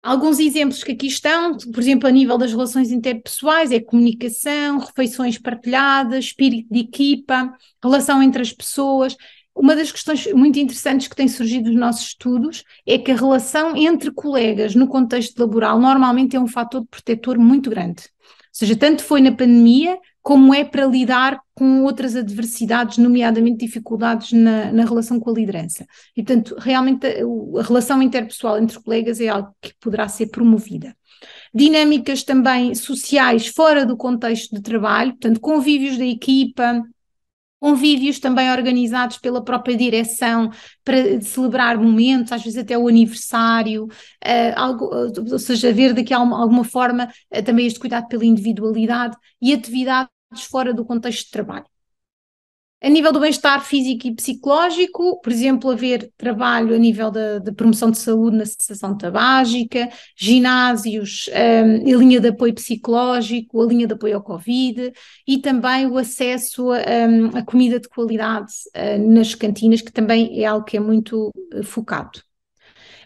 Alguns exemplos que aqui estão, por exemplo, a nível das relações interpessoais, é comunicação, refeições partilhadas, espírito de equipa, relação entre as pessoas. Uma das questões muito interessantes que tem surgido nos nossos estudos é que a relação entre colegas no contexto laboral normalmente é um fator protetor muito grande. Ou seja, tanto foi na pandemia como é para lidar com outras adversidades, nomeadamente dificuldades na, na relação com a liderança. E, portanto, realmente a, eh, a relação interpessoal entre colegas é algo que poderá ser promovida dinâmicas também sociais fora do contexto de trabalho, portanto, convívios da equipa, convívios também organizados pela própria direção para celebrar momentos, às vezes até o aniversário, uh, algo, ou seja, ver daqui alguma, alguma forma uh, também este cuidado pela individualidade e atividade fora do contexto de trabalho. A nível do bem-estar físico e psicológico, por exemplo, haver trabalho a nível da, promoção de saúde na cessação tabágica, ginásios, um, a linha de apoio psicológico, a linha de apoio ao Covid e também o acesso a, um, a comida de qualidade uh, nas cantinas, que também é algo que é muito uh, focado.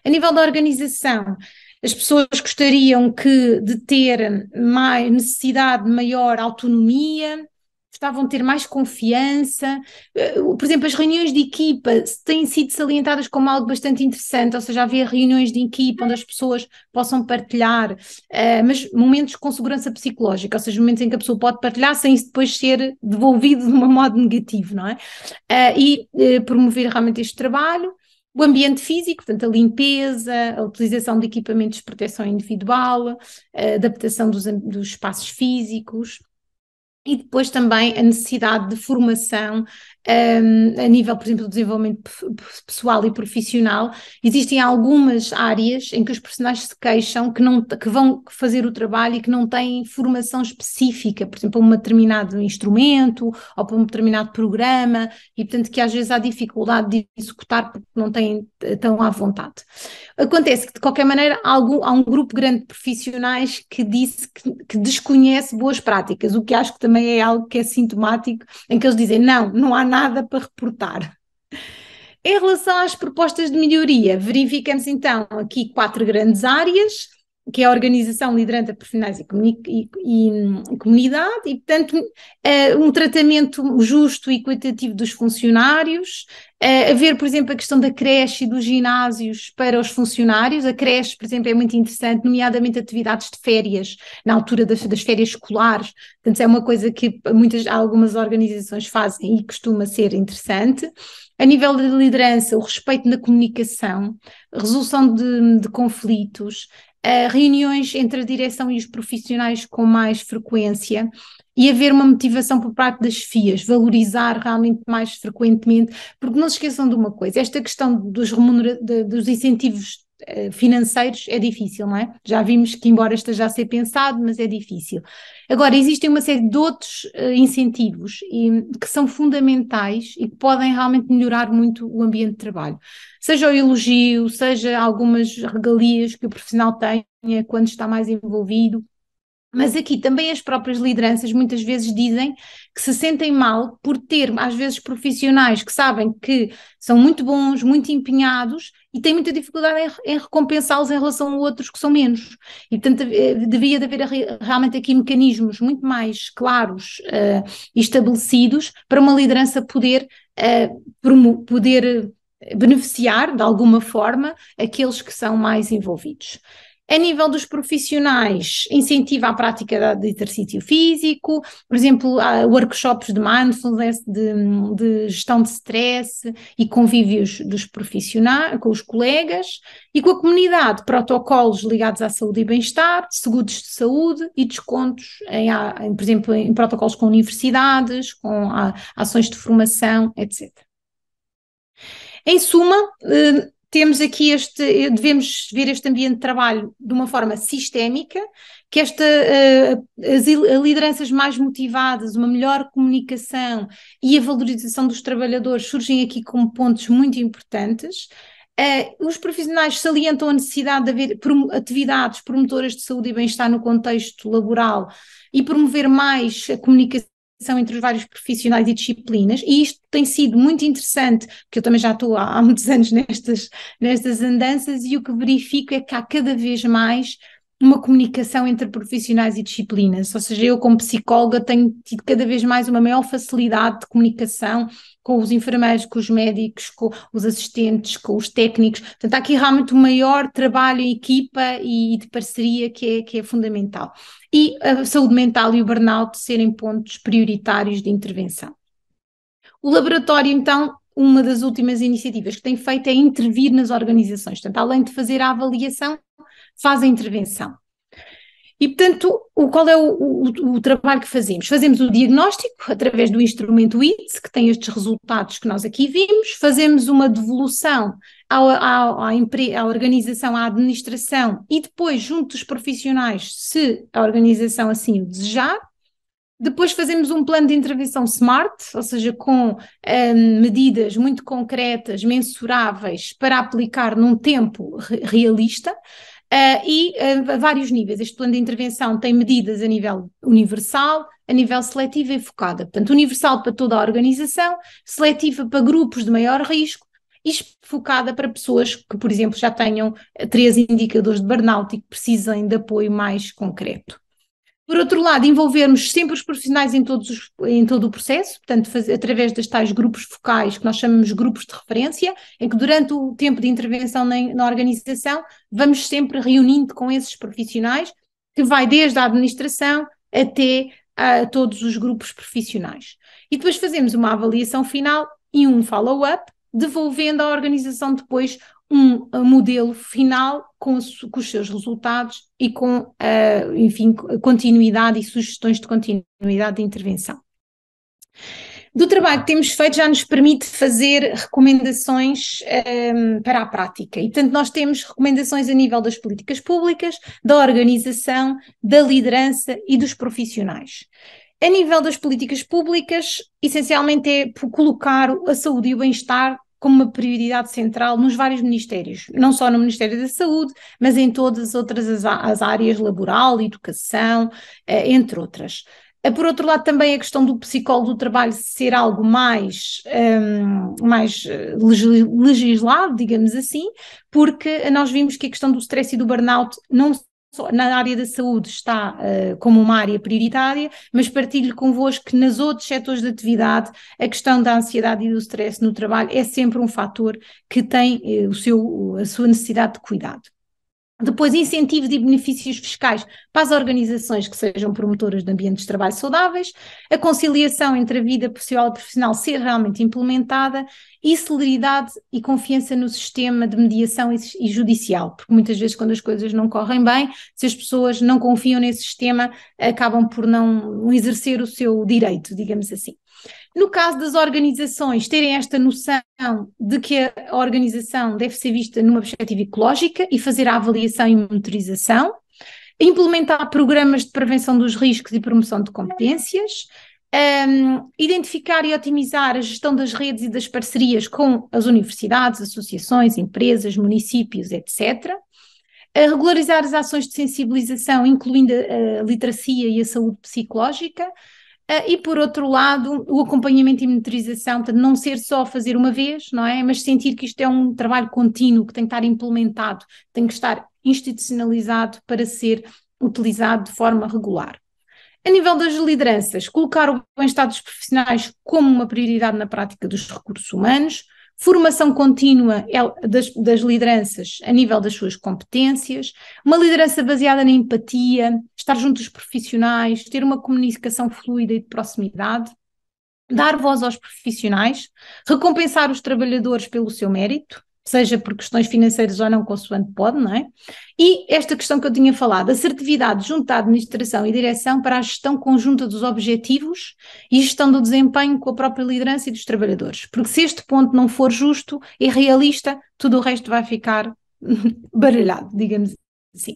A nível da organização, as pessoas gostariam que, de ter mais necessidade de maior autonomia, gostavam de ter mais confiança. Eh, por exemplo, as reuniões de equipa têm sido salientadas como algo bastante interessante, ou seja, havia reuniões de equipa onde as pessoas possam partilhar, eh, mas momentos com segurança psicológica, ou seja, momentos em que a pessoa pode partilhar sem isso depois ser devolvido de um modo <laughs> negativo, não é? Eh, e promover realmente este trabalho o ambiente físico, portanto, a limpeza, a utilização de equipamentos de proteção individual, a adaptação dos, dos espaços físicos. E depois também a necessidade de formação um, a nível, por exemplo, do desenvolvimento pessoal e profissional, existem algumas áreas em que os profissionais se queixam que, não, que vão fazer o trabalho e que não têm formação específica, por exemplo, para um determinado instrumento ou para um determinado programa, e portanto que às vezes há dificuldade de executar porque não têm eh, tão à vontade. Acontece que, de qualquer maneira, há, algum, há um grupo grande de profissionais que disse que, que desconhece boas práticas, o que acho que também é algo que é sintomático, em que eles dizem não, não há nada para reportar. Em relação às propostas de melhoria, verificamos então aqui quatro grandes áreas que é a organização liderante a profissionais e, e, e, hum, comunidade, e portanto é um tratamento justo e equitativo dos funcionários, eh, a ver por exemplo, a questão da creche e dos ginásios para os funcionários, a creche, por exemplo, é muito interessante, nomeadamente atividades de férias, na altura das, das férias escolares, portanto é uma coisa que muitas, algumas organizações fazem e costuma ser interessante. A nível de liderança, o respeito na comunicação, resolução de, de conflitos, uh, reuniões entre a direção e os profissionais com mais frequência e haver uma motivação por parte das FIAs, valorizar realmente mais frequentemente, porque não se esqueçam de uma coisa, esta questão dos, remunera- de, dos incentivos eh, financeiros é difícil, não é? Já vimos que, embora esteja a ser pensado, mas é difícil. Agora, existem uma série de outros uh, incentivos e, que são fundamentais e que podem realmente melhorar muito o ambiente de trabalho. Seja o elogio, seja algumas regalias que o profissional tenha quando está mais envolvido, mas aqui também as próprias lideranças muitas vezes dizem que se sentem mal por ter, às vezes, profissionais que sabem que são muito bons, muito empenhados e têm muita dificuldade em, em recompensá-los em relação a outros que são menos. E, portanto, eh, devia de haver realmente aqui mecanismos muito mais claros eh, e estabelecidos para uma liderança poder, uh, poder beneficiar, de alguma forma, aqueles que são mais envolvidos. A nível dos profissionais, incentiva a prática de exercício físico, por exemplo, workshops de mindfulness, de, de gestão de stress e convívios dos profissionais, com os colegas e com a comunidade, protocolos ligados à saúde e bem-estar, seguros de saúde e descontos, em, em, por exemplo, em protocolos com universidades, com ações de formação, etc. Em suma, eh, temos aqui este, eh, devemos ver este ambiente de trabalho de uma forma sistémica, que esta, eh, as lideranças mais motivadas, uma melhor comunicação e a valorização dos trabalhadores surgem aqui como pontos muito importantes. Eh, os profissionais salientam a necessidade de haver atividades promotoras de saúde e bem-estar no contexto laboral e promover mais a comunicação competição entre os vários profissionais e disciplinas, e isto tem sido muito interessante, porque eu também já estou há, há muitos anos nestas, nestas andanças, e o que verifico é que há cada vez mais uma comunicação entre profissionais e disciplinas, ou seja, eu como psicóloga tenho tido cada vez mais uma maior facilidade de comunicação com os enfermeiros, com os médicos, com os assistentes, com os técnicos, portanto há aqui realmente um maior trabalho em equipa e de parceria que é, que é fundamental. E a saúde mental e o burnout serem pontos prioritários de intervenção. O laboratório, então, uma das últimas iniciativas que tem feito é intervir nas organizações. Portanto, além de fazer a avaliação, faz a intervenção. E, portanto, o, qual é o, o, o, trabalho que fazemos? Fazemos o diagnóstico através do instrumento ITS, que tem estes resultados que nós aqui vimos, fazemos uma devolução à, à, à, à organização, à administração e depois junto dos profissionais, se a organização assim o desejar. Depois fazemos um plano de intervenção SMART, ou seja, com hum, medidas muito concretas, mensuráveis, para aplicar num tempo re realista. Uh, e uh, eh, a vários níveis. Este plano de intervenção tem medidas a nível universal, a nível seletiva e focada. Portanto, universal para toda a organização, seletiva para grupos de maior risco e focada para pessoas que, por exemplo, já tenham eh, três indicadores de burnout e que precisem de apoio mais concreto. Por outro lado, envolvermos sempre os profissionais em, todos os, em todo o processo, portanto, faz, através das tais grupos focais, que nós chamamos grupos de referência, em que durante o tempo de intervenção na, na organização, vamos sempre reunindo com esses profissionais, que vai desde a administração até a todos os grupos profissionais. E depois fazemos uma avaliação final e um follow-up, devolvendo à organização depois um modelo final com, com os seus resultados e com, uh, enfim, continuidade e sugestões de continuidade de intervenção. Do trabalho que temos feito já nos permite fazer recomendações um, eh, para a prática. E, portanto, nós temos recomendações a nível das políticas públicas, da organização, da liderança e dos profissionais. A nível das políticas públicas, essencialmente é colocar a saúde e o bem-estar como uma prioridade central nos vários ministérios, não só no Ministério da Saúde, mas em todas as outras as áreas laboral, educação, eh, entre outras. Eh, por outro lado, também a questão do psicólogo do trabalho ser algo mais, um, ehm, mais eh, legislado, digamos assim, porque nós vimos que a questão do stress e do burnout não na área da saúde está uh, como uma área prioritária, mas partilho convosco que nos outros setores de atividade a questão da ansiedade e do stress no trabalho é sempre um fator que tem uh, o seu, a sua necessidade de cuidado. Depois, incentivos e benefícios fiscais para as organizações que sejam promotoras de ambientes de trabalho saudáveis, a conciliação entre a vida pessoal e profissional ser realmente implementada e celeridade e confiança no sistema de mediação e judicial, porque muitas vezes, quando as coisas não correm bem, se as pessoas não confiam nesse sistema, acabam por não exercer o seu direito, digamos assim. No caso das organizações terem esta noção de que a organização deve ser vista numa perspectiva ecológica e fazer a avaliação e monitorização, implementar programas de prevenção dos riscos e promoção de competências, um, identificar e otimizar a gestão das redes e das parcerias com as universidades, associações, empresas, municípios, etc. A regularizar as ações de sensibilização, incluindo a, a literacia e a saúde psicológica, ah, e por outro lado, o acompanhamento e monitorização, portanto, não ser só fazer uma vez, não é? Mas sentir que isto é um trabalho contínuo, que tem que estar implementado, tem que estar institucionalizado para ser utilizado de forma regular. A nível das lideranças, colocar o bem-estar dos profissionais como uma prioridade na prática dos recursos humanos, formação contínua das, das, lideranças a nível das suas competências, uma liderança baseada na empatia, estar junto dos profissionais, ter uma comunicação fluida e de proximidade, dar voz aos profissionais, recompensar os trabalhadores pelo seu mérito, seja por questões financeiras ou não, consoante pode, não é? E esta questão que eu tinha falado, assertividade junto à administração e direção para a gestão conjunta dos objetivos e gestão do desempenho com a própria liderança e dos trabalhadores. Porque se este ponto não for justo e realista, tudo o resto vai ficar <laughs> baralhado, digamos Sim.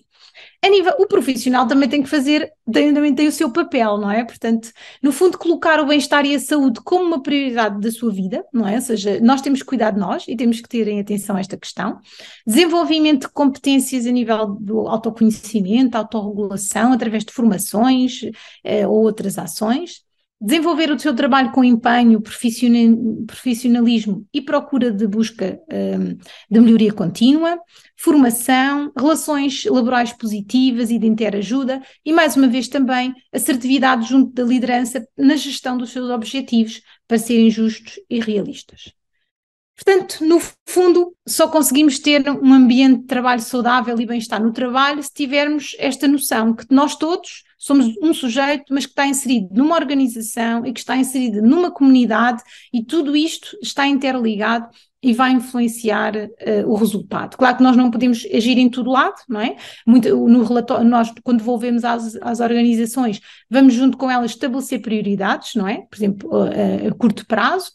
A nível, o profissional também tem que fazer, tem, também tem o seu papel, não é? Portanto, no fundo, colocar o bem-estar e a saúde como uma prioridade da sua vida, não é? Ou seja, nós temos que cuidar de nós e temos que ter em atenção a esta questão. Desenvolvimento de competências a nível do autoconhecimento, autorregulação, através de formações eh, ou outras ações desenvolver o seu trabalho com empenho, profissionalismo e procura de busca um, de melhoria contínua, formação, relações laborais positivas e de interajuda e, mais uma vez, também assertividade junto da liderança na gestão dos seus objetivos para serem justos e realistas. Portanto, no fundo, só conseguimos ter um ambiente de trabalho saudável e bem-estar no trabalho se tivermos esta noção que nós todos somos um sujeito, mas que está inserido numa organização e que está inserido numa comunidade e tudo isto está interligado e vai influenciar uh, o resultado. Claro que nós não podemos agir em todo lado, não é? Muito, no relatório, nós, quando devolvemos às, às organizações, vamos junto com elas estabelecer prioridades, não é? Por exemplo, uh, a curto prazo,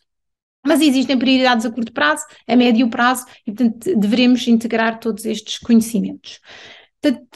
mas existem prioridades a curto prazo, a médio prazo, e portanto deveremos integrar todos estes conhecimentos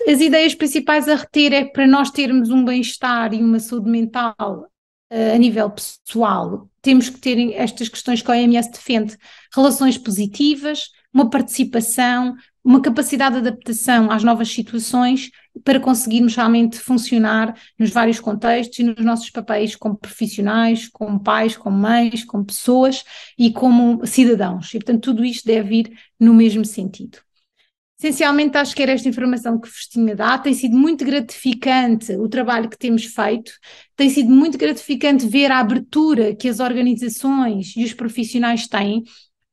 as ideias principais a reter é que para nós termos um bem-estar e uma saúde mental eh, a nível pessoal, temos que ter estas questões que a OMS defende: relações positivas, uma participação, uma capacidade de adaptação às novas situações para conseguirmos realmente funcionar nos vários contextos e nos nossos papéis como profissionais, como pais, como mães, como pessoas e como cidadãos. E, portanto, tudo isto deve ir no mesmo sentido. Essencialmente, acho que era esta informação que vos tinha dado. Tem sido muito gratificante o trabalho que temos feito, tem sido muito gratificante ver a abertura que as organizações e os profissionais têm.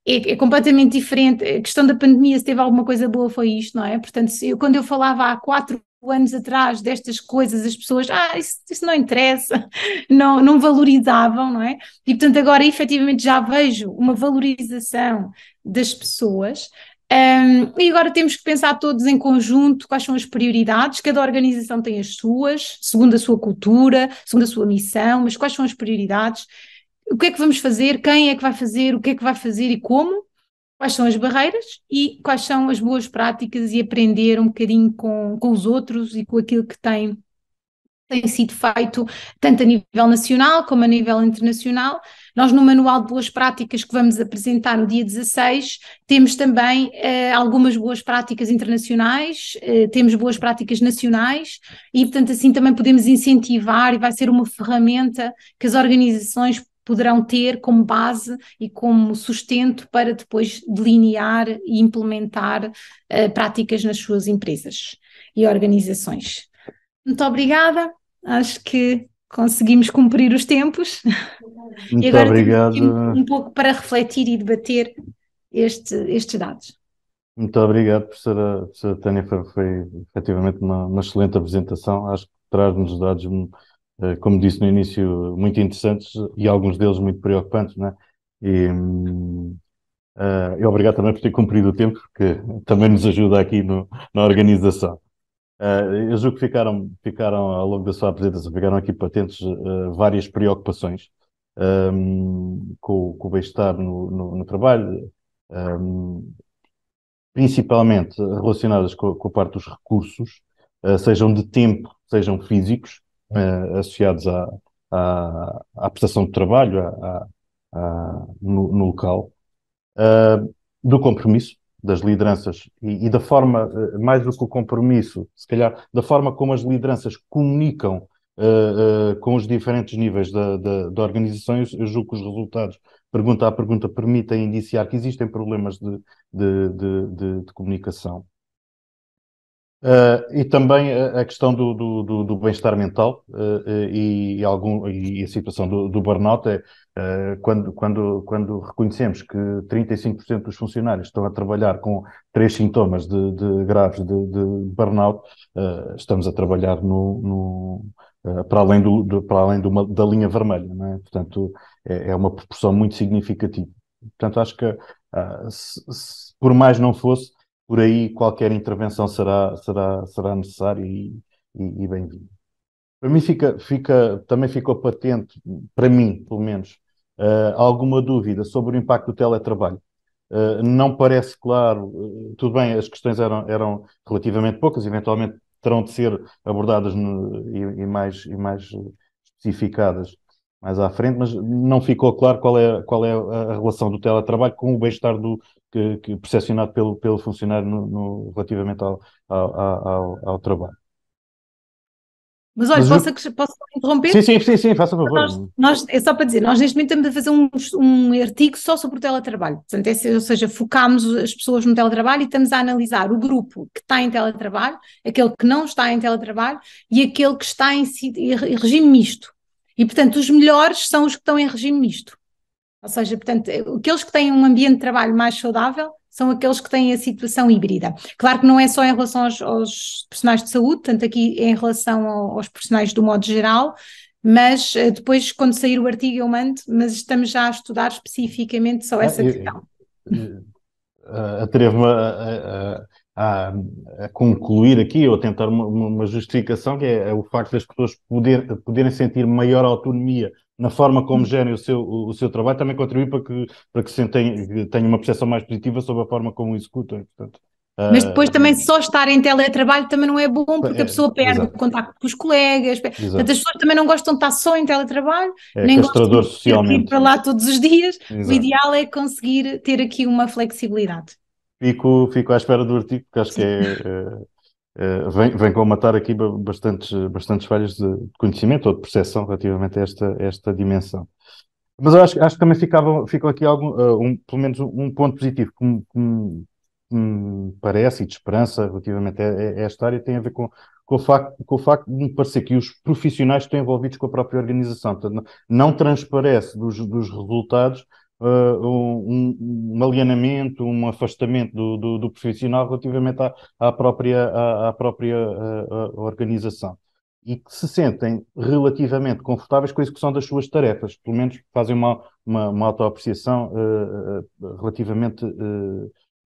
É, é completamente diferente. A questão da pandemia, se teve alguma coisa boa, foi isto, não é? Portanto, eu, quando eu falava há quatro anos atrás destas coisas, as pessoas, ah, isso, isso não interessa, <laughs> não, não valorizavam, não é? E portanto, agora efetivamente já vejo uma valorização das pessoas. Um, e agora temos que pensar todos em conjunto quais são as prioridades, cada organização tem as suas, segundo a sua cultura, segundo a sua missão, mas quais são as prioridades, o que é que vamos fazer, quem é que vai fazer, o que é que vai fazer e como, quais são as barreiras e quais são as boas práticas e aprender um bocadinho com, com os outros e com aquilo que tem tem sido feito tanto a nível nacional como a nível internacional. Nós, no Manual de Boas Práticas que vamos apresentar no dia 16, temos também eh, algumas boas práticas internacionais, eh, temos boas práticas nacionais e, portanto, assim também podemos incentivar e vai ser uma ferramenta que as organizações poderão ter como base e como sustento para depois delinear e implementar eh, práticas nas suas empresas e organizações. Muito obrigada acho que conseguimos cumprir os tempos. Muito e agora obrigado. Um pouco para refletir e debater este, estes dados. Muito obrigado, professora, professora Tânia. Foi, foi efetivamente uma, uma excelente apresentação. Acho que traz-nos dados, hum, eh, como disse no início, muito interessantes e alguns deles muito preocupantes, né? E, uh, e obrigado também por ter cumprido o tempo, porque também nos ajuda aqui no, na organização. Uh, eu julgo que ficaram, ficaram, ao longo da sua apresentação, ficaram aqui patentes uh, várias preocupações um, ehm, com, com, o bem-estar no, no, no, trabalho, um, ehm, principalmente relacionadas com, com, a parte dos recursos, uh, sejam de tempo, sejam físicos, associados à, à, à, prestação de trabalho à, no, no, local, do compromisso, das lideranças e, e, da forma, eh, mais do que o compromisso, se calhar, da forma como as lideranças comunicam uh, uh, com os diferentes níveis da, da, da organização, eu julgo que os resultados, pergunta a pergunta, permitem indiciar que existem problemas de, de, de, de, de comunicação. Uh, e também a, a questão do, do, do, do bem-estar mental uh, e, e, algum, e a situação do, do burnout é uh, quando, quando, quando reconhecemos que 35% dos funcionários estão a trabalhar com três sintomas de, de graves de, de burnout, estamos a trabalhar no, no para além, do, para além uma, da linha vermelha, é? portanto é, é, uma proporção muito significativa. Portanto, acho que ah, se, se por mais não fosse, por aí qualquer intervenção será, será, será necessária e, e, e bem-vinda. Para mim fica, fica, também ficou patente, para mim pelo menos, uh, alguma dúvida sobre o impacto do teletrabalho. Uh, não parece claro, eh, tudo bem, as questões eram, eram relativamente poucas, eventualmente terão de ser abordadas no, e, e, mais, e mais especificadas mais à frente, mas não ficou claro qual é, qual é a relação do teletrabalho com o bem-estar do que, que percepcionado pelo, pelo funcionário no, no relativamente ao, ao, ao, ao, trabalho. Mas olha, mas posso, posso, interromper? Sim, sim, sim, sim faça favor. Nós, nós, é só para dizer, nós neste momento estamos a fazer um, um artigo só sobre o teletrabalho. Portanto, é, ou seja, focámos as pessoas no teletrabalho e estamos a analisar o grupo que está em teletrabalho, aquele que não está em teletrabalho e aquele que está em, em regime misto. E, portanto, os melhores são os que estão em regime misto. Ou seja, portanto, eh, aqueles que têm um ambiente de trabalho mais saudável são aqueles que têm a situação híbrida. Claro que não é só em relação aos, aos profissionais de saúde, tanto aqui em relação aos profissionais do modo geral, mas eh, depois, quando sair o artigo, eu mando, mas estamos já a estudar especificamente só ah, essa ah, questão. Eh, atrevo-me a, a, a, a concluir aqui ou tentar uma, uma, justificação, que é, é, o facto das pessoas poder, poderem sentir maior autonomia na forma como gerem o seu, o seu trabalho, também contribui para que, para que sentem, tenham uma percepção mais positiva sobre a forma como executam. Portanto, mas depois também só estar em teletrabalho também não é bom, porque a é, pessoa perde o contacto com os colegas. Exato. Portanto, as pessoas também não gostam de estar só em teletrabalho, é nem gostam de ir para lá todos os dias. Exato. O ideal é conseguir ter aqui uma flexibilidade fico, fico à espera do artigo, porque acho Sim. que é, é, é, vem, com comatar aqui bastantes, bastantes falhas de conhecimento ou de percepção relativamente a esta, esta dimensão. Mas eu acho, acho que também ficava, ficou aqui algum, eh, um, pelo menos um ponto positivo que me, que me, parece e de esperança relativamente a, a, esta área tem a ver com, com, o facto, com o facto de me parecer que os profissionais estão envolvidos com a própria organização. Portanto, não, não transparece dos, dos resultados uh, um, um, alienamento, um afastamento do, do, do profissional relativamente à, à própria, à, à própria uh, organização. E que se sentem relativamente confortáveis com a execução das suas tarefas, pelo menos fazem uma, uma, uma autoapreciação uh, relativamente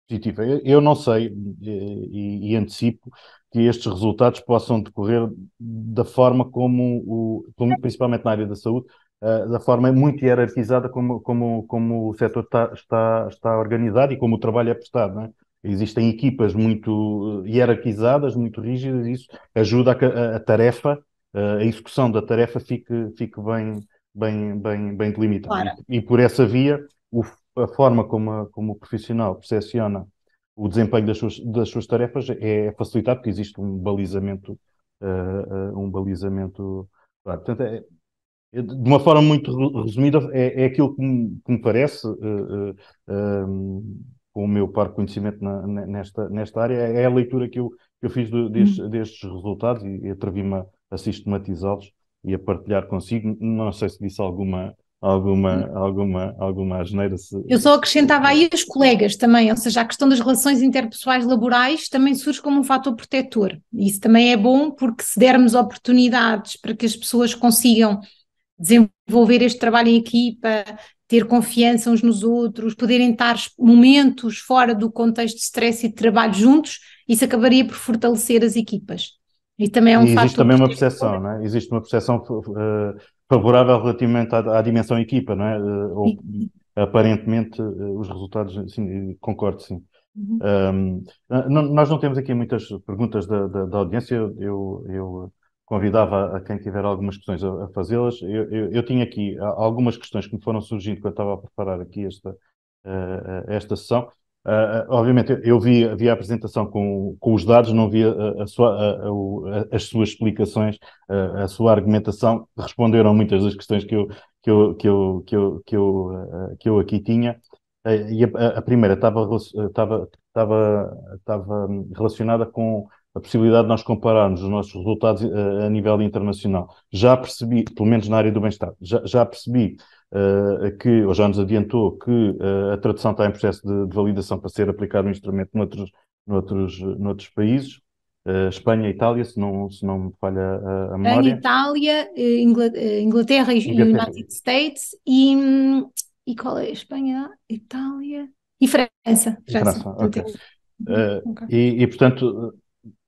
positiva. Eu, eu, não sei e, e antecipo que estes resultados possam decorrer da forma como, o, principalmente na área da saúde, eh, da forma muito hierarquizada como, como, como o setor está, está, está organizado e como o trabalho é prestado. Não é? Existem equipas muito eh, hierarquizadas, muito rígidas, e isso ajuda a que a, a tarefa, eh, a execução da tarefa fique, fique bem, bem, bem, bem delimitada. Claro. E, e, por essa via, o, a forma como, a, como o profissional percepciona o desempenho das suas, das suas tarefas é facilitado porque existe um balizamento, uh, uh, um balizamento. Claro. Portanto, é, de uma forma muito resumida, é, é aquilo que me, que me parece, uh, eh, uh, eh, um, ehm, com o meu parco conhecimento na, nesta, nesta área, é, é a leitura que eu, que eu fiz destes, uhum. destes, resultados e, e atrevi-me a, sistematizá-los e a partilhar consigo. Não sei se disse alguma alguma, uhum. alguma, alguma asneira. Se... Eu só acrescentava aí os colegas também, ou seja, a questão das relações interpessoais laborais também surge como um fator protetor. Isso também é bom porque se dermos oportunidades para que as pessoas consigam desenvolver este trabalho em equipa, ter confiança uns nos outros, poderem estar momentos fora do contexto de stress e de trabalho juntos, isso acabaria por fortalecer as equipas. E também é um e existe também uma percepção, não é? Existe uma percepção uh, favorável relativamente à, à, dimensão equipa, não é? Uh, ou, aparentemente, uh, os resultados, sim, concordo, sim. Uhum. Um, ah, nós não temos aqui muitas perguntas da, da, da audiência, eu, eu convidava a quem tiver algumas questões a, a fazê-las. Eu, eu, eu, tinha aqui algumas questões que me foram surgindo quando estava a preparar aqui esta, uh, esta sessão. Uh, obviamente, eu vi, vi a apresentação com, com os dados, não vi a, a sua, a, as suas explicações, a, sua argumentação. Responderam muitas das questões que eu, que eu, que eu, que eu, que eu, que eu aqui tinha. E a, primeira estava, estava, estava, estava hum, relacionada com a possibilidade de nós compararmos os nossos resultados a, eh, a nível internacional. Já percebi, pelo menos na área do bem-estar, já, já, percebi uh, que, ou já nos adiantou, que uh, a tradução está em processo de, de, validação para ser aplicado no instrumento noutros, noutros, noutros países. Uh, Espanha e Itália, se não, se não me falha a, a memória. Itália, Inglaterra e United States e, e qual é? Espanha, Itália e França. França, França. Okay. Uh, okay. E, e, portanto,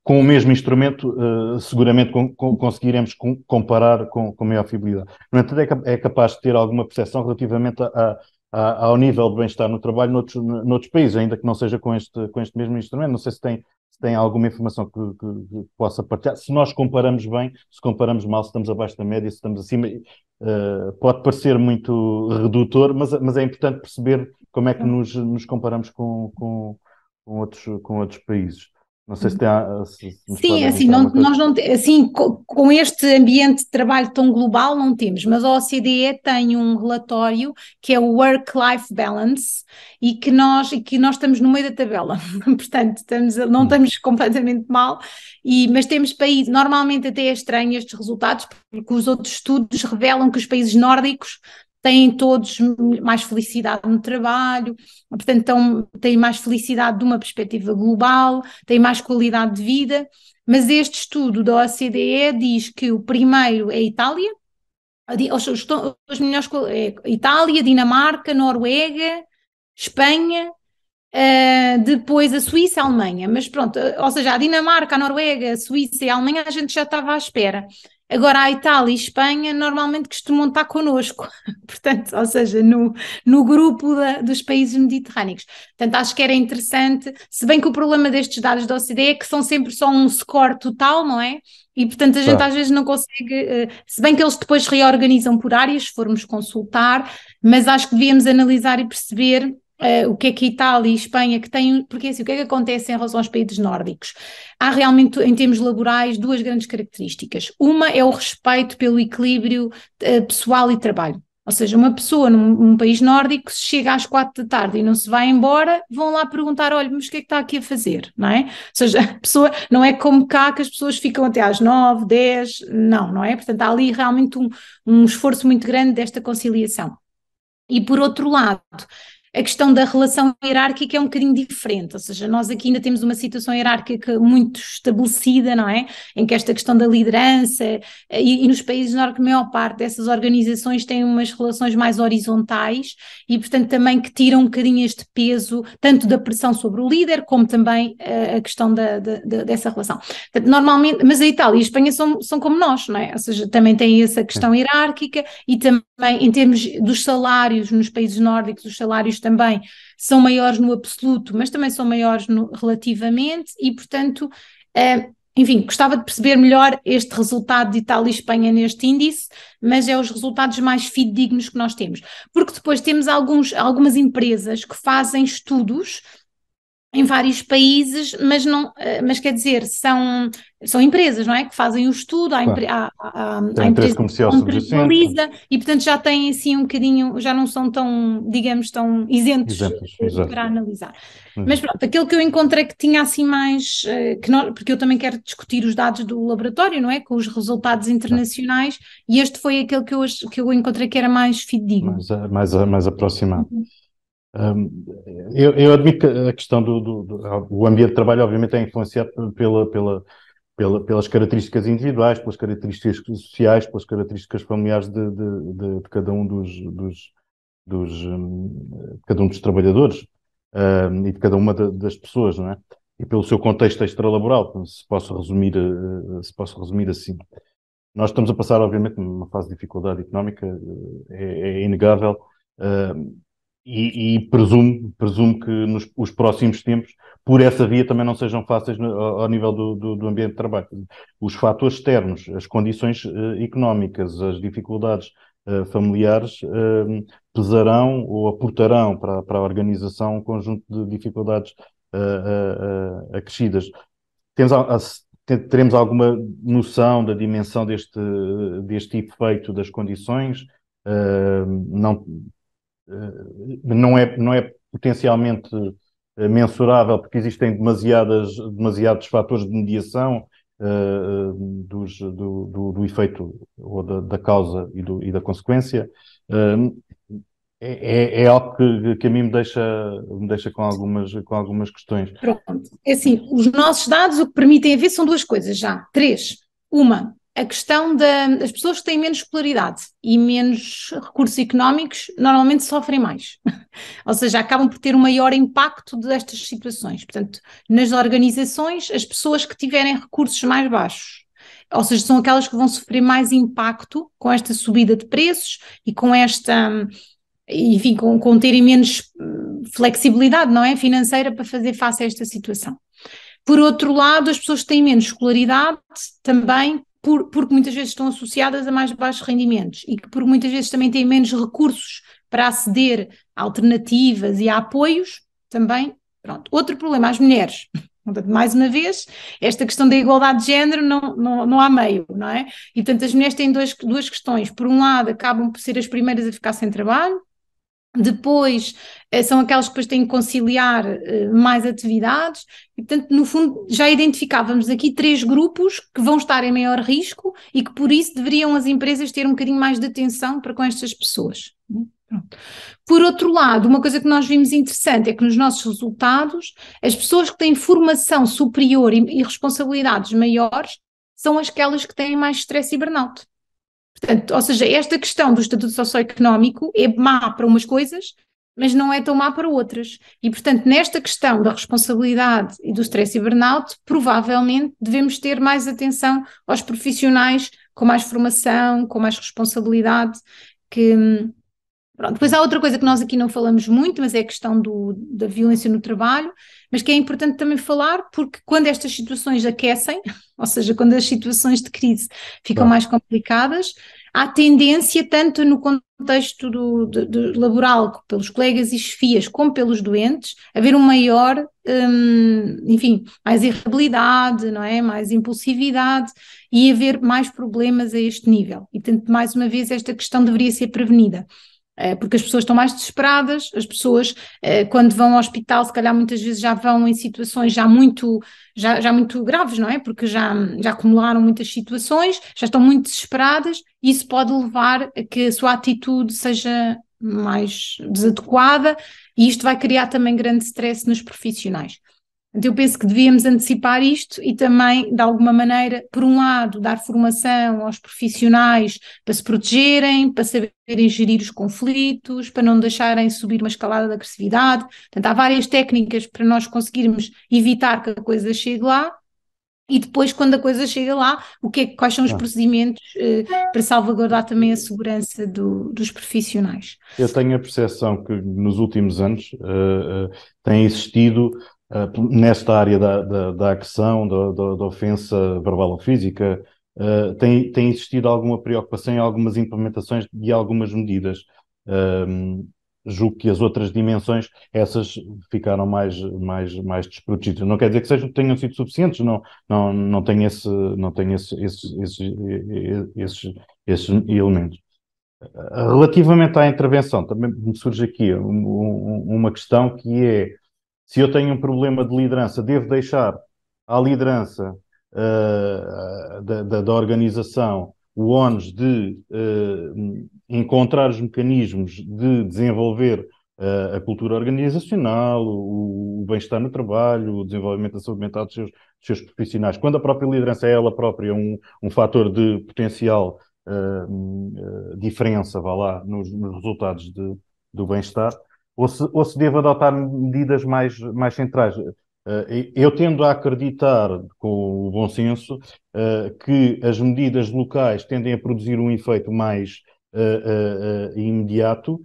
com o mesmo instrumento, uh, seguramente com, com, conseguiremos com, comparar com, com maior fiabilidade. No entanto, é, é capaz de ter alguma percepção relativamente a, a, ao nível de bem-estar no trabalho noutros, noutros países, ainda que não seja com este, com este mesmo instrumento. Não sei se tem, se tem alguma informação que, que, que possa partilhar. Se nós comparamos bem, se comparamos mal, se estamos abaixo da média, se estamos acima, uh, pode parecer muito redutor, mas, mas é importante perceber como é que nos, nos comparamos com, com, com, outros, com outros países. Não sei se tem. Ah, se Sim, assim, não, nós não assim, com, este ambiente de trabalho tão global não temos, mas a OCDE tem um relatório que é o Work-Life Balance e que nós e que nós estamos no meio da tabela, <laughs> portanto estamos, não hum. estamos completamente mal, e, mas temos países, normalmente até é estranho estes resultados, porque os outros estudos revelam que os países nórdicos têm todos mais felicidade no trabalho, portanto, têm mais felicidade de uma perspectiva global, têm mais qualidade de vida. Mas este estudo da OCDE diz que o primeiro é a Itália, os, os melhores é Itália, Dinamarca, Noruega, Espanha, Uh, depois a Suíça, a Alemanha, mas pronto, eh, ou seja, a Dinamarca, a Noruega, a Suíça e a Alemanha a gente já estava à espera. Agora, a Itália e a Espanha normalmente costumam estar connosco, <laughs> portanto, ou seja, no, no grupo da, dos países mediterrâneos. Portanto, acho que era interessante, se bem que o problema destes dados da OCDE é que são sempre só um score total, não é? E, portanto, a gente ah. às vezes não consegue, eh, se bem que eles depois reorganizam por áreas, se formos consultar, mas acho que devíamos analisar e perceber Uh, o que é que Itália e Espanha que têm, porque é assim, o que é que acontece em relação aos países nórdicos? Há realmente, em termos laborais, duas grandes características. Uma é o respeito pelo equilíbrio uh, pessoal e trabalho. Ou seja, uma pessoa num, num país nórdico se chega às quatro da tarde e não se vai embora, vão lá perguntar, olha, mas o que é que está aqui a fazer, não é? Ou seja, <laughs> a pessoa, não é como cá que as pessoas ficam até às nove, dez, não, não é? Portanto, há ali realmente um, um esforço muito grande desta conciliação. E por outro lado, a questão da relação hierárquica é um bocadinho diferente, ou seja, nós aqui ainda temos uma situação hierárquica muito estabelecida, não é? Em que esta questão da liderança, eh, e, e nos países nórdicos, maior parte dessas organizações têm umas relações mais horizontais e, portanto, também que tiram um bocadinho este peso, tanto da pressão sobre o líder, como também a, eh, a questão da, da, da, dessa relação. Portanto, normalmente, mas a Itália e a Espanha são, são como nós, não é? Ou seja, também têm essa questão hierárquica e também em termos dos salários nos países nórdicos, os salários também são maiores no absoluto, mas também são maiores no, relativamente, e portanto, eh, enfim, gostava de perceber melhor este resultado de Itália e Espanha neste índice, mas é os resultados mais fidedignos que nós temos. Porque depois temos alguns, algumas empresas que fazem estudos em vários países, mas não, eh, mas quer dizer, são, são empresas, não é? Que fazem o estudo, há, empre, há, há, há empresa comercial contratualiza e, portanto, já têm assim um bocadinho, já não são tão, digamos, tão isentos Isentos, eh, exato. para analisar. Uhum. Mas pronto, aquele que eu encontrei que tinha assim mais, eh, que não, porque eu também quero discutir os dados do laboratório, não é? Com os resultados internacionais, e este foi aquele que eu, que eu encontrei que era mais fidedigno. Mais, mais, mais aproximado. Uhum. Um, eu, eu, admito que a questão do, do, do, do ah, ambiente de trabalho, obviamente, é influenciado pela, pela, pela, pelas características individuais, pelas características sociais, pelas características familiares de, de, de, de cada um dos, dos, dos um, cada um dos trabalhadores um, e de cada uma da, das pessoas, não é? E pelo seu contexto extralaboral, se posso resumir, eh, eh, se posso resumir assim. Nós estamos a passar, obviamente, numa fase de dificuldade económica, eh, é, é inegável e, e, presumo, presumo que nos os próximos tempos, por essa via, também não sejam fáceis no, ao nível do, do, do, ambiente de trabalho. Os fatores externos, as condições uh, económicas, as dificuldades uh, familiares uh, pesarão ou aportarão para, para a organização um conjunto de dificuldades acrescidas. Temos, teremos alguma noção da dimensão deste, deste efeito das condições? não eh, não é, não é potencialmente eh, mensurável porque existem demasiadas, demasiados fatores de mediação uh, dos, do, do, do, efeito ou da, da causa e, do, e, da consequência. Uh, é, é, algo que, que, a mim me deixa, me deixa com, algumas, com algumas questões. Pronto, é assim, os nossos dados o que permitem a ver são duas coisas já, três. Uma, a questão das pessoas que têm menos escolaridade e menos recursos económicos normalmente sofrem mais, <laughs> ou seja, acabam por ter um maior impacto destas situações. Portanto, nas organizações, as pessoas que tiverem recursos mais baixos, ou seja, são aquelas que vão sofrer mais impacto com esta subida de preços e com esta, enfim, com, com terem menos hum, flexibilidade, não é, financeira para fazer face a esta situação. Por outro lado, as pessoas que têm menos escolaridade também por, porque muitas vezes estão associadas a mais baixos rendimentos e que por muitas vezes também têm menos recursos para aceder a alternativas e a apoios, também, pronto. Outro problema, as mulheres. <laughs> mais uma vez, esta questão da igualdade de género não, não, não há meio, não é? E portanto as mulheres têm dois, duas questões. Por um lado, acabam por ser as primeiras a ficar sem trabalho, depois eh, são aquelas que depois têm que conciliar eh, mais atividades, e portanto, no fundo, já identificávamos aqui três grupos que vão estar em maior risco e que por isso deveriam as empresas ter um bocadinho mais de atenção para com estas pessoas. Hum, por outro lado, uma coisa que nós vimos interessante é que nos nossos resultados, as pessoas que têm formação superior e, responsabilidades maiores são aquelas que têm mais stress e burnout. Portanto, ou seja, esta questão do estatuto socioeconómico é má para umas coisas, mas não é tão má para outras. E, portanto, nesta questão da responsabilidade e do stress e burnout, provavelmente devemos ter mais atenção aos profissionais com mais formação, com mais responsabilidade, que, hum, Pronto, depois há outra coisa que nós aqui não falamos muito, mas é a questão do, da violência no trabalho, mas que é importante também falar, porque quando estas situações aquecem, <laughs> ou seja, quando as situações de crise ficam mais complicadas, há tendência, tanto no contexto do, do, do laboral, pelos colegas e chefias, como pelos doentes, a haver um maior, hum, enfim, mais irritabilidade, não é? Mais impulsividade e haver mais problemas a este nível. E, portanto, mais uma vez, esta questão deveria ser prevenida. Eh, porque as pessoas estão mais desesperadas, as pessoas eh, quando vão ao hospital se calhar muitas vezes já vão em situações já muito, já, já muito graves, não é? Porque já, já acumularam muitas situações, já estão muito desesperadas e isso pode levar a que a sua atitude seja mais desadequada e isto vai criar também grande stress nos profissionais eu penso que devíamos antecipar isto e também, de alguma maneira, por um lado, dar formação aos profissionais para se protegerem, para saberem gerir os conflitos, para não deixarem subir uma escalada de agressividade. Portanto, há várias técnicas para nós conseguirmos evitar que a coisa chegue lá. E depois, quando a coisa chega lá, o que é, quais são os ah. procedimentos eh, para salvaguardar também a segurança do, dos profissionais? Eu tenho a percepção que nos últimos anos uh, uh, tem existido uh, nesta área da, da, da agressão, da, da, da, ofensa verbal ou física, uh, tem, tem existido alguma preocupação em algumas implementações de algumas medidas. Um, julgo que as outras dimensões, essas ficaram mais, mais, mais desprotegidas. Não quer dizer que sejam, tenham sido suficientes, não, não, não tem, esse, não tem esse, esse, esse, esses, esses elementos. Ah, relativamente à intervenção, também me surge aqui uma questão que é se eu tenho um problema de liderança, devo deixar à liderança uh, da, da, da, organização o ONU de uh, encontrar os mecanismos de desenvolver uh, a cultura organizacional, o, o bem-estar no trabalho, o desenvolvimento da saúde mental dos seus, dos seus, profissionais. Quando a própria liderança é ela própria um, um fator de potencial hum, diferença, vá lá, nos, nos resultados de, do bem-estar, ou se, ou se deve adotar medidas mais, mais centrais. Eh, eu tendo a acreditar, com o bom senso, eh, que as medidas locais tendem a produzir um efeito mais eh, imediato,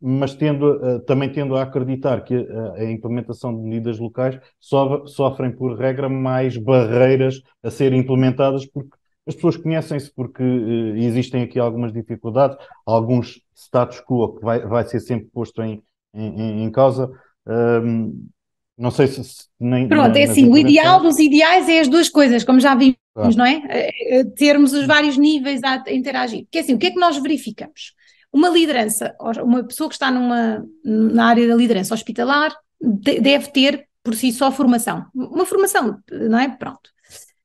mas tendo, também tendo a acreditar que a implementação de medidas locais sofrem, por regra, mais barreiras a serem implementadas, porque as pessoas conhecem-se porque uh, existem aqui algumas dificuldades, alguns status quo que vai, vai ser sempre posto em, em, em causa. Um, não sei se, se nem. Pronto, é assim, o ideal dos ideais é as duas coisas, como já vimos, não é? Eh, eh, termos os vários níveis a interagir. Porque assim, o que é que nós verificamos? Uma liderança, uma pessoa que está numa, na área da liderança hospitalar deve ter por si só formação. Uma formação, não é? Pronto.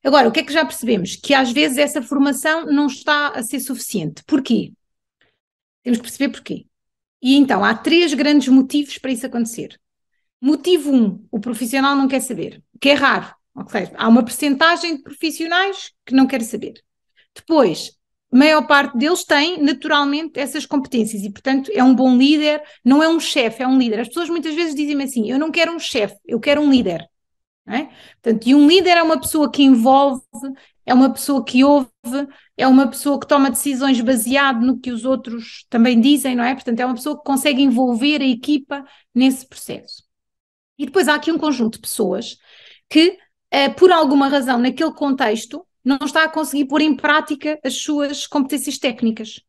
Agora, o que é que já percebemos? Que às vezes essa formação não está a ser suficiente. Porquê? Temos que perceber porquê. E então, há três grandes motivos para isso acontecer. Motivo um, o profissional não quer saber, que é raro. Ou seja, há uma percentagem de profissionais que não quer saber. Depois, a maior parte deles tem naturalmente essas competências e, portanto, é um bom líder, não é um chefe, é um líder. As pessoas muitas vezes dizem-me assim: eu não quero um chefe, eu quero um líder. É? Portanto, e um líder é uma pessoa que envolve, é uma pessoa que ouve, é uma pessoa que toma decisões baseado no que os outros também dizem, não é? Portanto, é uma pessoa que consegue envolver a equipa nesse processo. E depois há aqui um conjunto de pessoas que, eh, por alguma razão, naquele contexto, não está a conseguir pôr em prática as suas competências técnicas.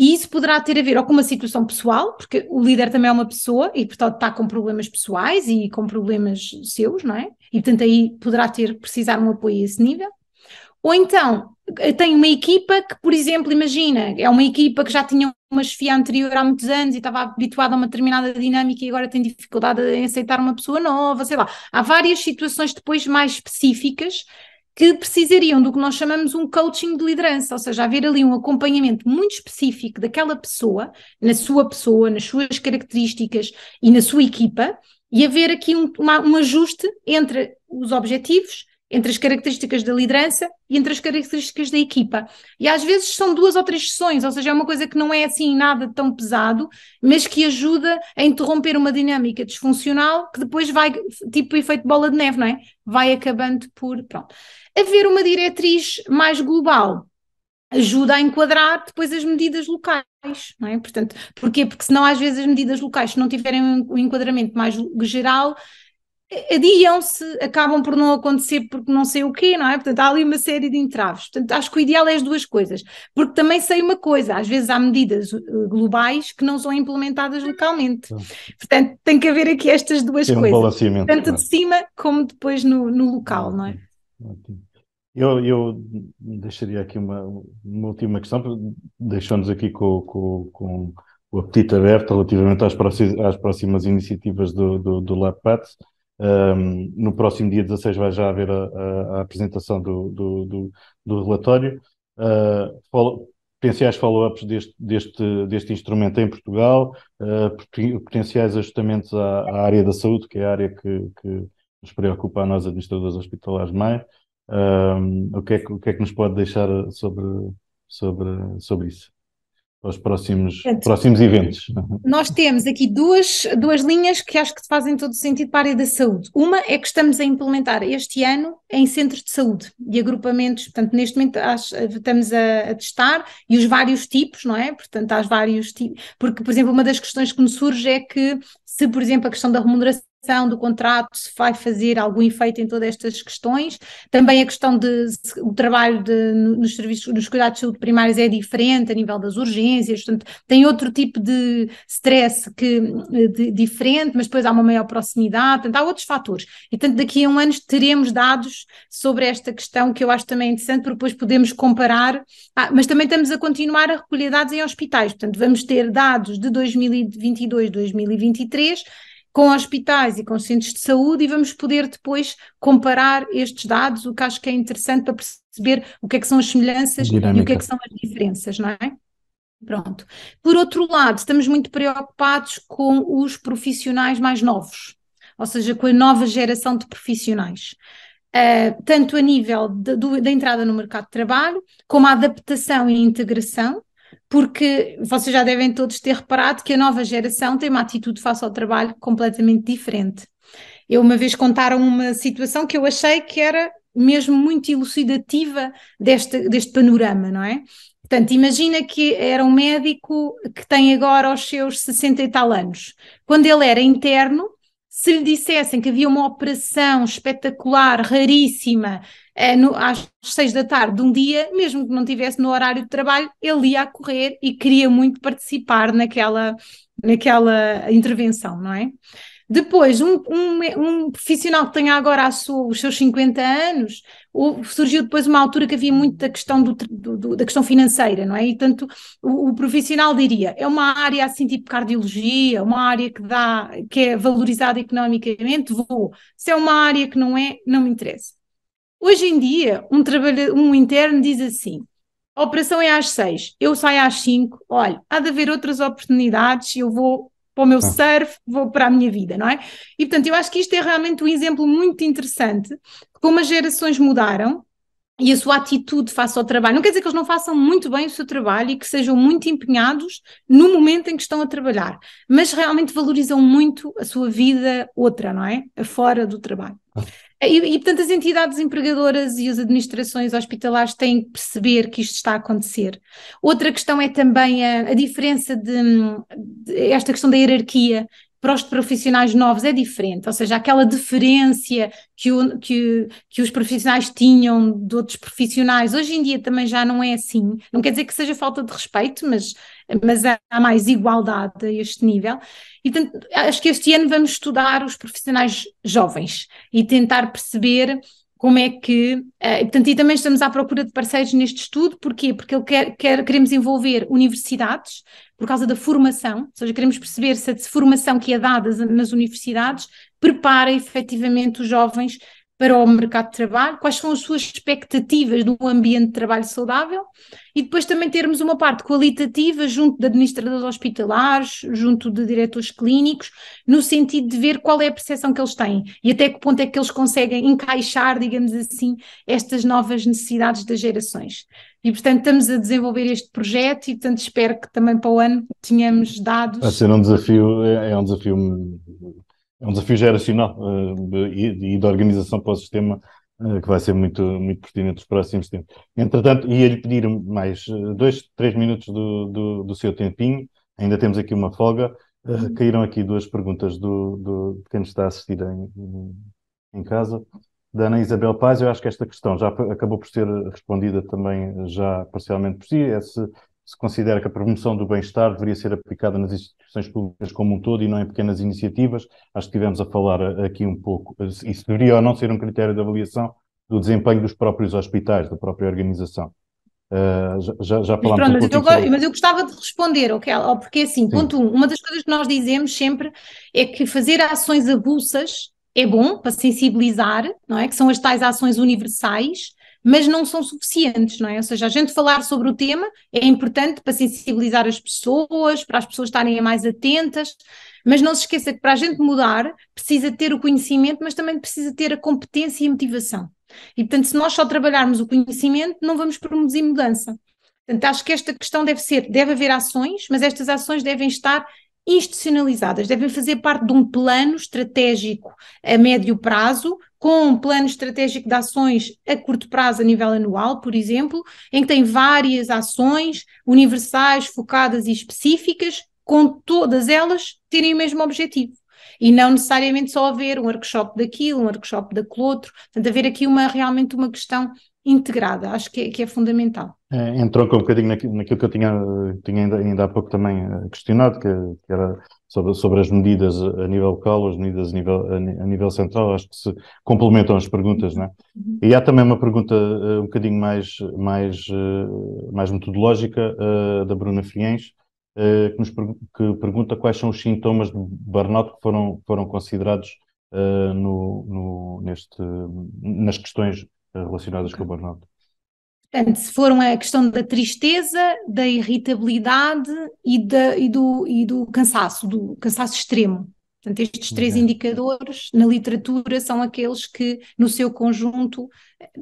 E isso poderá ter a ver ou com uma situação pessoal, porque o líder também é uma pessoa e, portanto, está com problemas pessoais e com problemas seus, não é? E, portanto, aí poderá ter, precisar um apoio a esse nível. Ou então, tem uma equipa que, por exemplo, imagina, é uma equipa que já tinha uma chefia anterior há muitos anos e estava habituada a uma determinada dinâmica e agora tem dificuldade em aceitar uma pessoa nova, sei lá. Há várias situações depois mais específicas que precisariam do que nós chamamos um coaching de liderança, ou seja, haver ali um acompanhamento muito específico daquela pessoa, na sua pessoa, nas suas características e na sua equipa, e haver aqui um, uma, um ajuste entre os objetivos entre as características da liderança e entre as características da equipa. E às vezes são duas ou três sessões, ou seja, é uma coisa que não é assim nada tão pesado, mas que ajuda a interromper uma dinâmica disfuncional que depois vai, tipo efeito bola de neve, não é? Vai acabando por, pronto. Haver uma diretriz mais global ajuda a enquadrar depois as medidas locais, não é? Portanto, porquê? Porque senão às vezes as medidas locais, se não tiverem um enquadramento mais geral, adiam-se, acabam por não acontecer porque não sei o quê, não é? Portanto, há ali uma série de entraves. Portanto, acho que o ideal é as duas coisas, porque também sei uma coisa, às vezes há medidas uh, globais que não são implementadas localmente. Portanto, tem que haver aqui estas duas tem coisas, um tanto de é? cima como depois no, no local, não é? Eu, eu deixaria aqui uma, uma última questão, deixando-nos aqui com, com, com o apetite aberto relativamente às próximas, às próximas iniciativas do, do, do LabPats. Um, no próximo dia 16 vai já haver a, a, a apresentação do, do, do, do relatório. Uh, ah, follow, potenciais follow-ups deste, deste, deste instrumento em Portugal, uh, potenciais ajustamentos à, à, área da saúde, que é a área que, que nos preocupa a nós, administradores hospitalares, mais. Um, o, que é que, o que é que nos pode deixar sobre, sobre, sobre isso? para os próximos, Portanto, próximos eventos. Nós temos aqui duas, duas linhas que acho que fazem todo o sentido para a área da saúde. Uma é que estamos a implementar este ano em centros de saúde e agrupamentos, portanto, neste momento acho, estamos a, a, testar e os vários tipos, não é? Portanto, há vários tipos, porque, por exemplo, uma das questões que me surge é que se, por exemplo, a questão da remuneração do contrato, se vai fazer algum efeito em todas estas questões. Também a questão de se, o trabalho de, nos serviços, nos cuidados de saúde primários é diferente a nível das urgências, portanto, tem outro tipo de stress que, de, diferente, mas depois há uma maior proximidade, portanto, há outros fatores. E tanto daqui a um ano teremos dados sobre esta questão que eu acho também interessante, porque depois podemos comparar, ah, mas também estamos a continuar a recolher dados em hospitais, portanto, vamos ter dados de 2022, 2023 com hospitais e com centros de saúde e vamos poder depois comparar estes dados, o que acho que é interessante para perceber o que é que são as semelhanças Dinâmica. e o que é que são as diferenças, não é? Pronto. Por outro lado, estamos muito preocupados com os profissionais mais novos, ou seja, com a nova geração de profissionais. Uh, tanto a nível da entrada no mercado de trabalho, como a adaptação e integração, porque vocês já devem todos ter reparado que a nova geração tem uma atitude face ao trabalho completamente diferente. Eu uma vez contaram uma situação que eu achei que era mesmo muito elucidativa deste, deste panorama, não é? Portanto, imagina que era um médico que tem agora os seus 60 e tal anos. Quando ele era interno, se lhe dissessem que havia uma operação espetacular, raríssima, é, no, às seis da tarde de um dia, mesmo que não tivesse no horário de trabalho, ele ia a correr e queria muito participar naquela, naquela intervenção, não é? Depois, um, um, um, profissional que tenha agora sua, os seus 50 anos, o, surgiu depois uma altura que havia muito da questão, do, do, da questão financeira, não é? E tanto o, o, profissional diria, é uma área assim tipo cardiologia, uma área que, dá, que é valorizada economicamente, vou. Se é uma área que não é, não me interessa. Hoje em dia, um, um interno diz assim: a operação é às seis, eu saio às cinco, olha, há de haver outras oportunidades, eu vou para o meu ah. surf, vou para a minha vida, não é? E portanto, eu acho que isto é realmente um exemplo muito interessante de como as gerações mudaram e a sua atitude face ao trabalho. Não quer dizer que eles não façam muito bem o seu trabalho e que sejam muito empenhados no momento em que estão a trabalhar, mas realmente valorizam muito a sua vida outra, não é? Fora do trabalho. Ah. E, e, portanto, as entidades empregadoras e as administrações hospitalares têm que perceber que isto está a acontecer. Outra questão é também a, a diferença de, de, esta questão da hierarquia para os profissionais novos é diferente, ou seja, aquela deferência que, o, que, que os profissionais tinham de outros profissionais, hoje em dia também já não é assim. Não quer dizer que seja falta de respeito, mas, mas há mais igualdade a este nível. E portanto, acho que este ano vamos estudar os profissionais jovens e tentar perceber como é que. Eh, portanto, e também estamos à procura de parceiros neste estudo, porquê? Porque ele quer, quer, queremos envolver universidades, por causa da formação, ou seja, queremos perceber se a formação que é dada nas universidades prepara efetivamente os jovens para o mercado de trabalho, quais são as suas expectativas de um ambiente de trabalho saudável e depois também termos uma parte qualitativa junto de administradores hospitalares, junto de diretores clínicos, no sentido de ver qual é a percepção que eles têm e até que ponto é que eles conseguem encaixar, digamos assim, estas novas necessidades das gerações. E, portanto, estamos a desenvolver este projeto e, portanto, espero que também para o ano tenhamos dados. A ser um desafio, é, é um desafio, é um desafio geracional uh, e, e da organização para o sistema uh, que vai ser muito, muito pertinente nos próximos tempos. Entretanto, ia-lhe pedir mais eh, dois, três minutos do, do, do, seu tempinho, ainda temos aqui uma folga. Uh, caíram aqui duas perguntas do, do, de quem nos está a assistir em, em casa da Ana Isabel Paz, eu acho que esta questão já acabou por ser respondida também já parcialmente por si, é se, se considera que a promoção do bem-estar deveria ser aplicada nas instituições públicas como um todo e não em pequenas iniciativas. Acho que estivemos a falar eh, aqui um pouco, eh, isso deveria ou não ser um critério de avaliação do desempenho dos próprios hospitais, da própria organização. Uh, já, já falámos mas, pronto, um mas, eu, mas, eu, gostava de responder, okay, porque assim, Sim. ponto um, uma das coisas que nós dizemos sempre é que fazer ações abusas é bom para sensibilizar, não é? Que são as tais ações universais, mas não são suficientes, não é? Ou seja, a gente falar sobre o tema é importante para sensibilizar as pessoas, para as pessoas estarem mais atentas, mas não se esqueça que para a gente mudar precisa ter o conhecimento, mas também precisa ter a competência e a motivação. E portanto, se nós só trabalharmos o conhecimento, não vamos produzir mudança. Portanto, acho que esta questão deve ser, deve haver ações, mas estas ações devem estar institucionalizadas, devem fazer parte de um plano estratégico a médio prazo, com um plano estratégico de ações a curto prazo a nível anual, por exemplo, em que tem várias ações universais, focadas e específicas, com todas elas terem o mesmo objetivo. E não necessariamente só haver um workshop daquilo, um workshop daquele outro. Portanto, haver aqui uma, realmente uma questão integrada, acho que é, que é fundamental. É, entrou um bocadinho naquilo que eu tinha, tinha ainda, ainda há pouco também eh, questionado, que, que era sobre, sobre, as medidas a nível local, as medidas a nível, a nível central, acho que se complementam as perguntas, não é? Uhum. E há também uma pergunta eh, um bocadinho mais, mais, eh, mais metodológica da Bruna Friens, que nos que pergunta quais são os sintomas de burnout que foram, foram considerados no, no, neste, nas questões relacionadas okay. com o burnout. Portanto, se foram a questão da tristeza, da irritabilidade e, da, e, do, e do cansaço, do cansaço extremo. Portanto, estes três okay. indicadores na literatura são aqueles que, no seu conjunto,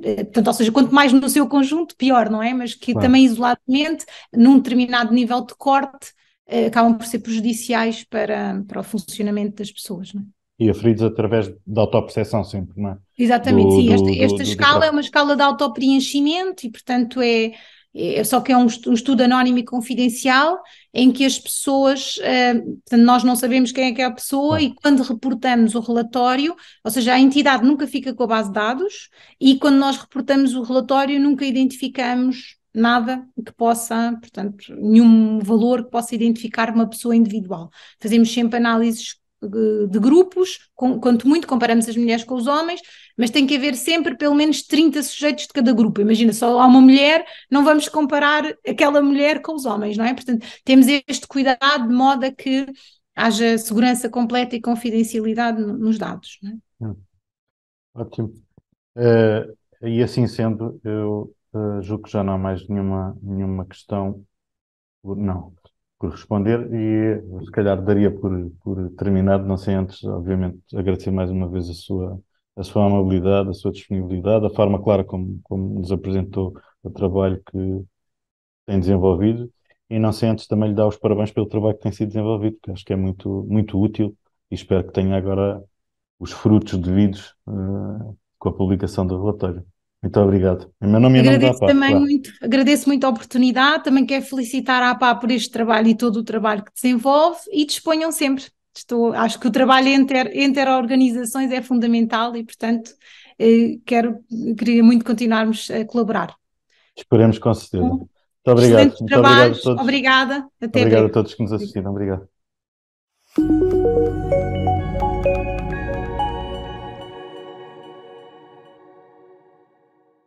eh, portanto, ou seja, quanto mais no seu conjunto, pior, não é? Mas que claro. também isoladamente, num determinado nível de corte, eh, acabam por ser prejudiciais para, para o funcionamento das pessoas. Não é? e aferidos através da autoperceção sempre, não é? Exatamente, do, sim. esta, esta do, do, escala é uma escala de autopreenchimento e, portanto, é, é só que é um, um estudo anónimo e confidencial em que as pessoas, eh, portanto, nós não sabemos quem é que é a pessoa ah. e quando reportamos o relatório, ou seja, a entidade nunca fica com a base de dados e quando nós reportamos o relatório nunca identificamos nada que possa, portanto, nenhum valor que possa identificar uma pessoa individual. Fazemos sempre análises de grupos, com, quanto muito comparamos as mulheres com os homens, mas tem que haver sempre pelo menos 30 sujeitos de cada grupo. Imagina, só há uma mulher, não vamos comparar aquela mulher com os homens, não é? Portanto, temos este cuidado de modo a que haja segurança completa e confidencialidade nos dados. É? Hum. Ótimo. Uh, e assim sendo, eu uh, julgo que já não há mais nenhuma, nenhuma questão. Não, por responder e eh, se calhar daria por, por terminado, não sei antes, obviamente, agradecer mais uma vez a sua, a sua amabilidade, a sua disponibilidade, a forma clara como, como nos apresentou o trabalho que tem desenvolvido e não sei antes também lhe dar os parabéns pelo trabalho que tem sido desenvolvido, que acho que é muito, muito útil e espero que tenha agora os frutos devidos uh, com a publicação do relatório. Muito obrigado. Em meu nome agradeço nome APA, também claro. muito, agradeço muito a oportunidade, também quero felicitar a APA por este trabalho e todo o trabalho que desenvolve e disponham sempre. Estou, acho que o trabalho entre, entre organizações é fundamental e, portanto, eh, quero, queria muito continuarmos a colaborar. Esperemos com certeza. muito obrigado. Muito trabalho. obrigado a todos. Obrigada. Até obrigado breve. a todos que nos assistiram. Obrigado.